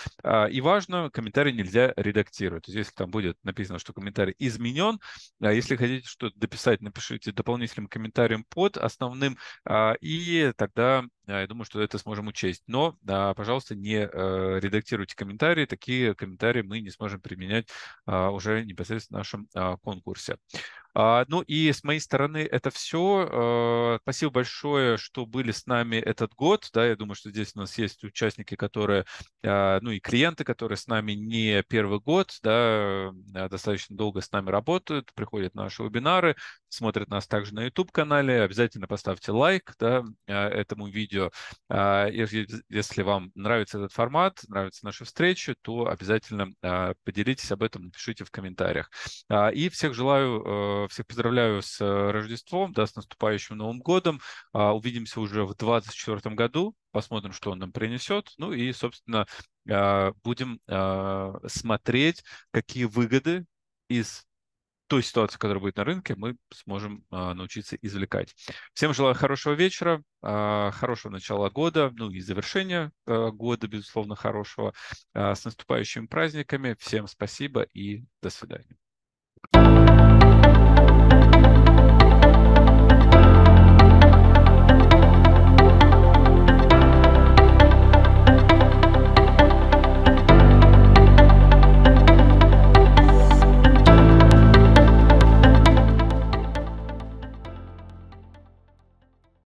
И важно, комментарий нельзя редактировать. То есть если там будет написано, что комментарий изменен, если хотите что-то дописать, напишите дополнительным комментарием под основным, а, и тогда я думаю, что это сможем учесть. Но, да, пожалуйста, не э, редактируйте комментарии. Такие комментарии мы не сможем применять а, уже непосредственно в нашем а, конкурсе. А, ну и с моей стороны это все. Э, спасибо большое, что были с нами этот год. Да, я думаю, что здесь у нас есть участники, которые, ну и клиенты, которые с нами не первый год, да, э, достаточно долго с нами работают, приходят на наши вебинары, смотрят нас также на YouTube-канале, обязательно поставьте лайк да, а, этому видео. А, если вам нравится этот формат, нравится наша встреча, то обязательно а, поделитесь об этом, напишите в комментариях. И всех желаю, э, всех поздравляю с э, Рождеством, да, с наступающим Новым годом. Увидимся уже в 2024 году, посмотрим, что он нам принесет. Ну и, собственно, будем смотреть, какие выгоды из той ситуации, которая будет на рынке, мы сможем а, научиться извлекать. Всем желаю хорошего вечера, а, хорошего начала года, ну и завершения а, года, безусловно, хорошего. А, с наступающими праздниками. Всем спасибо и до свидания.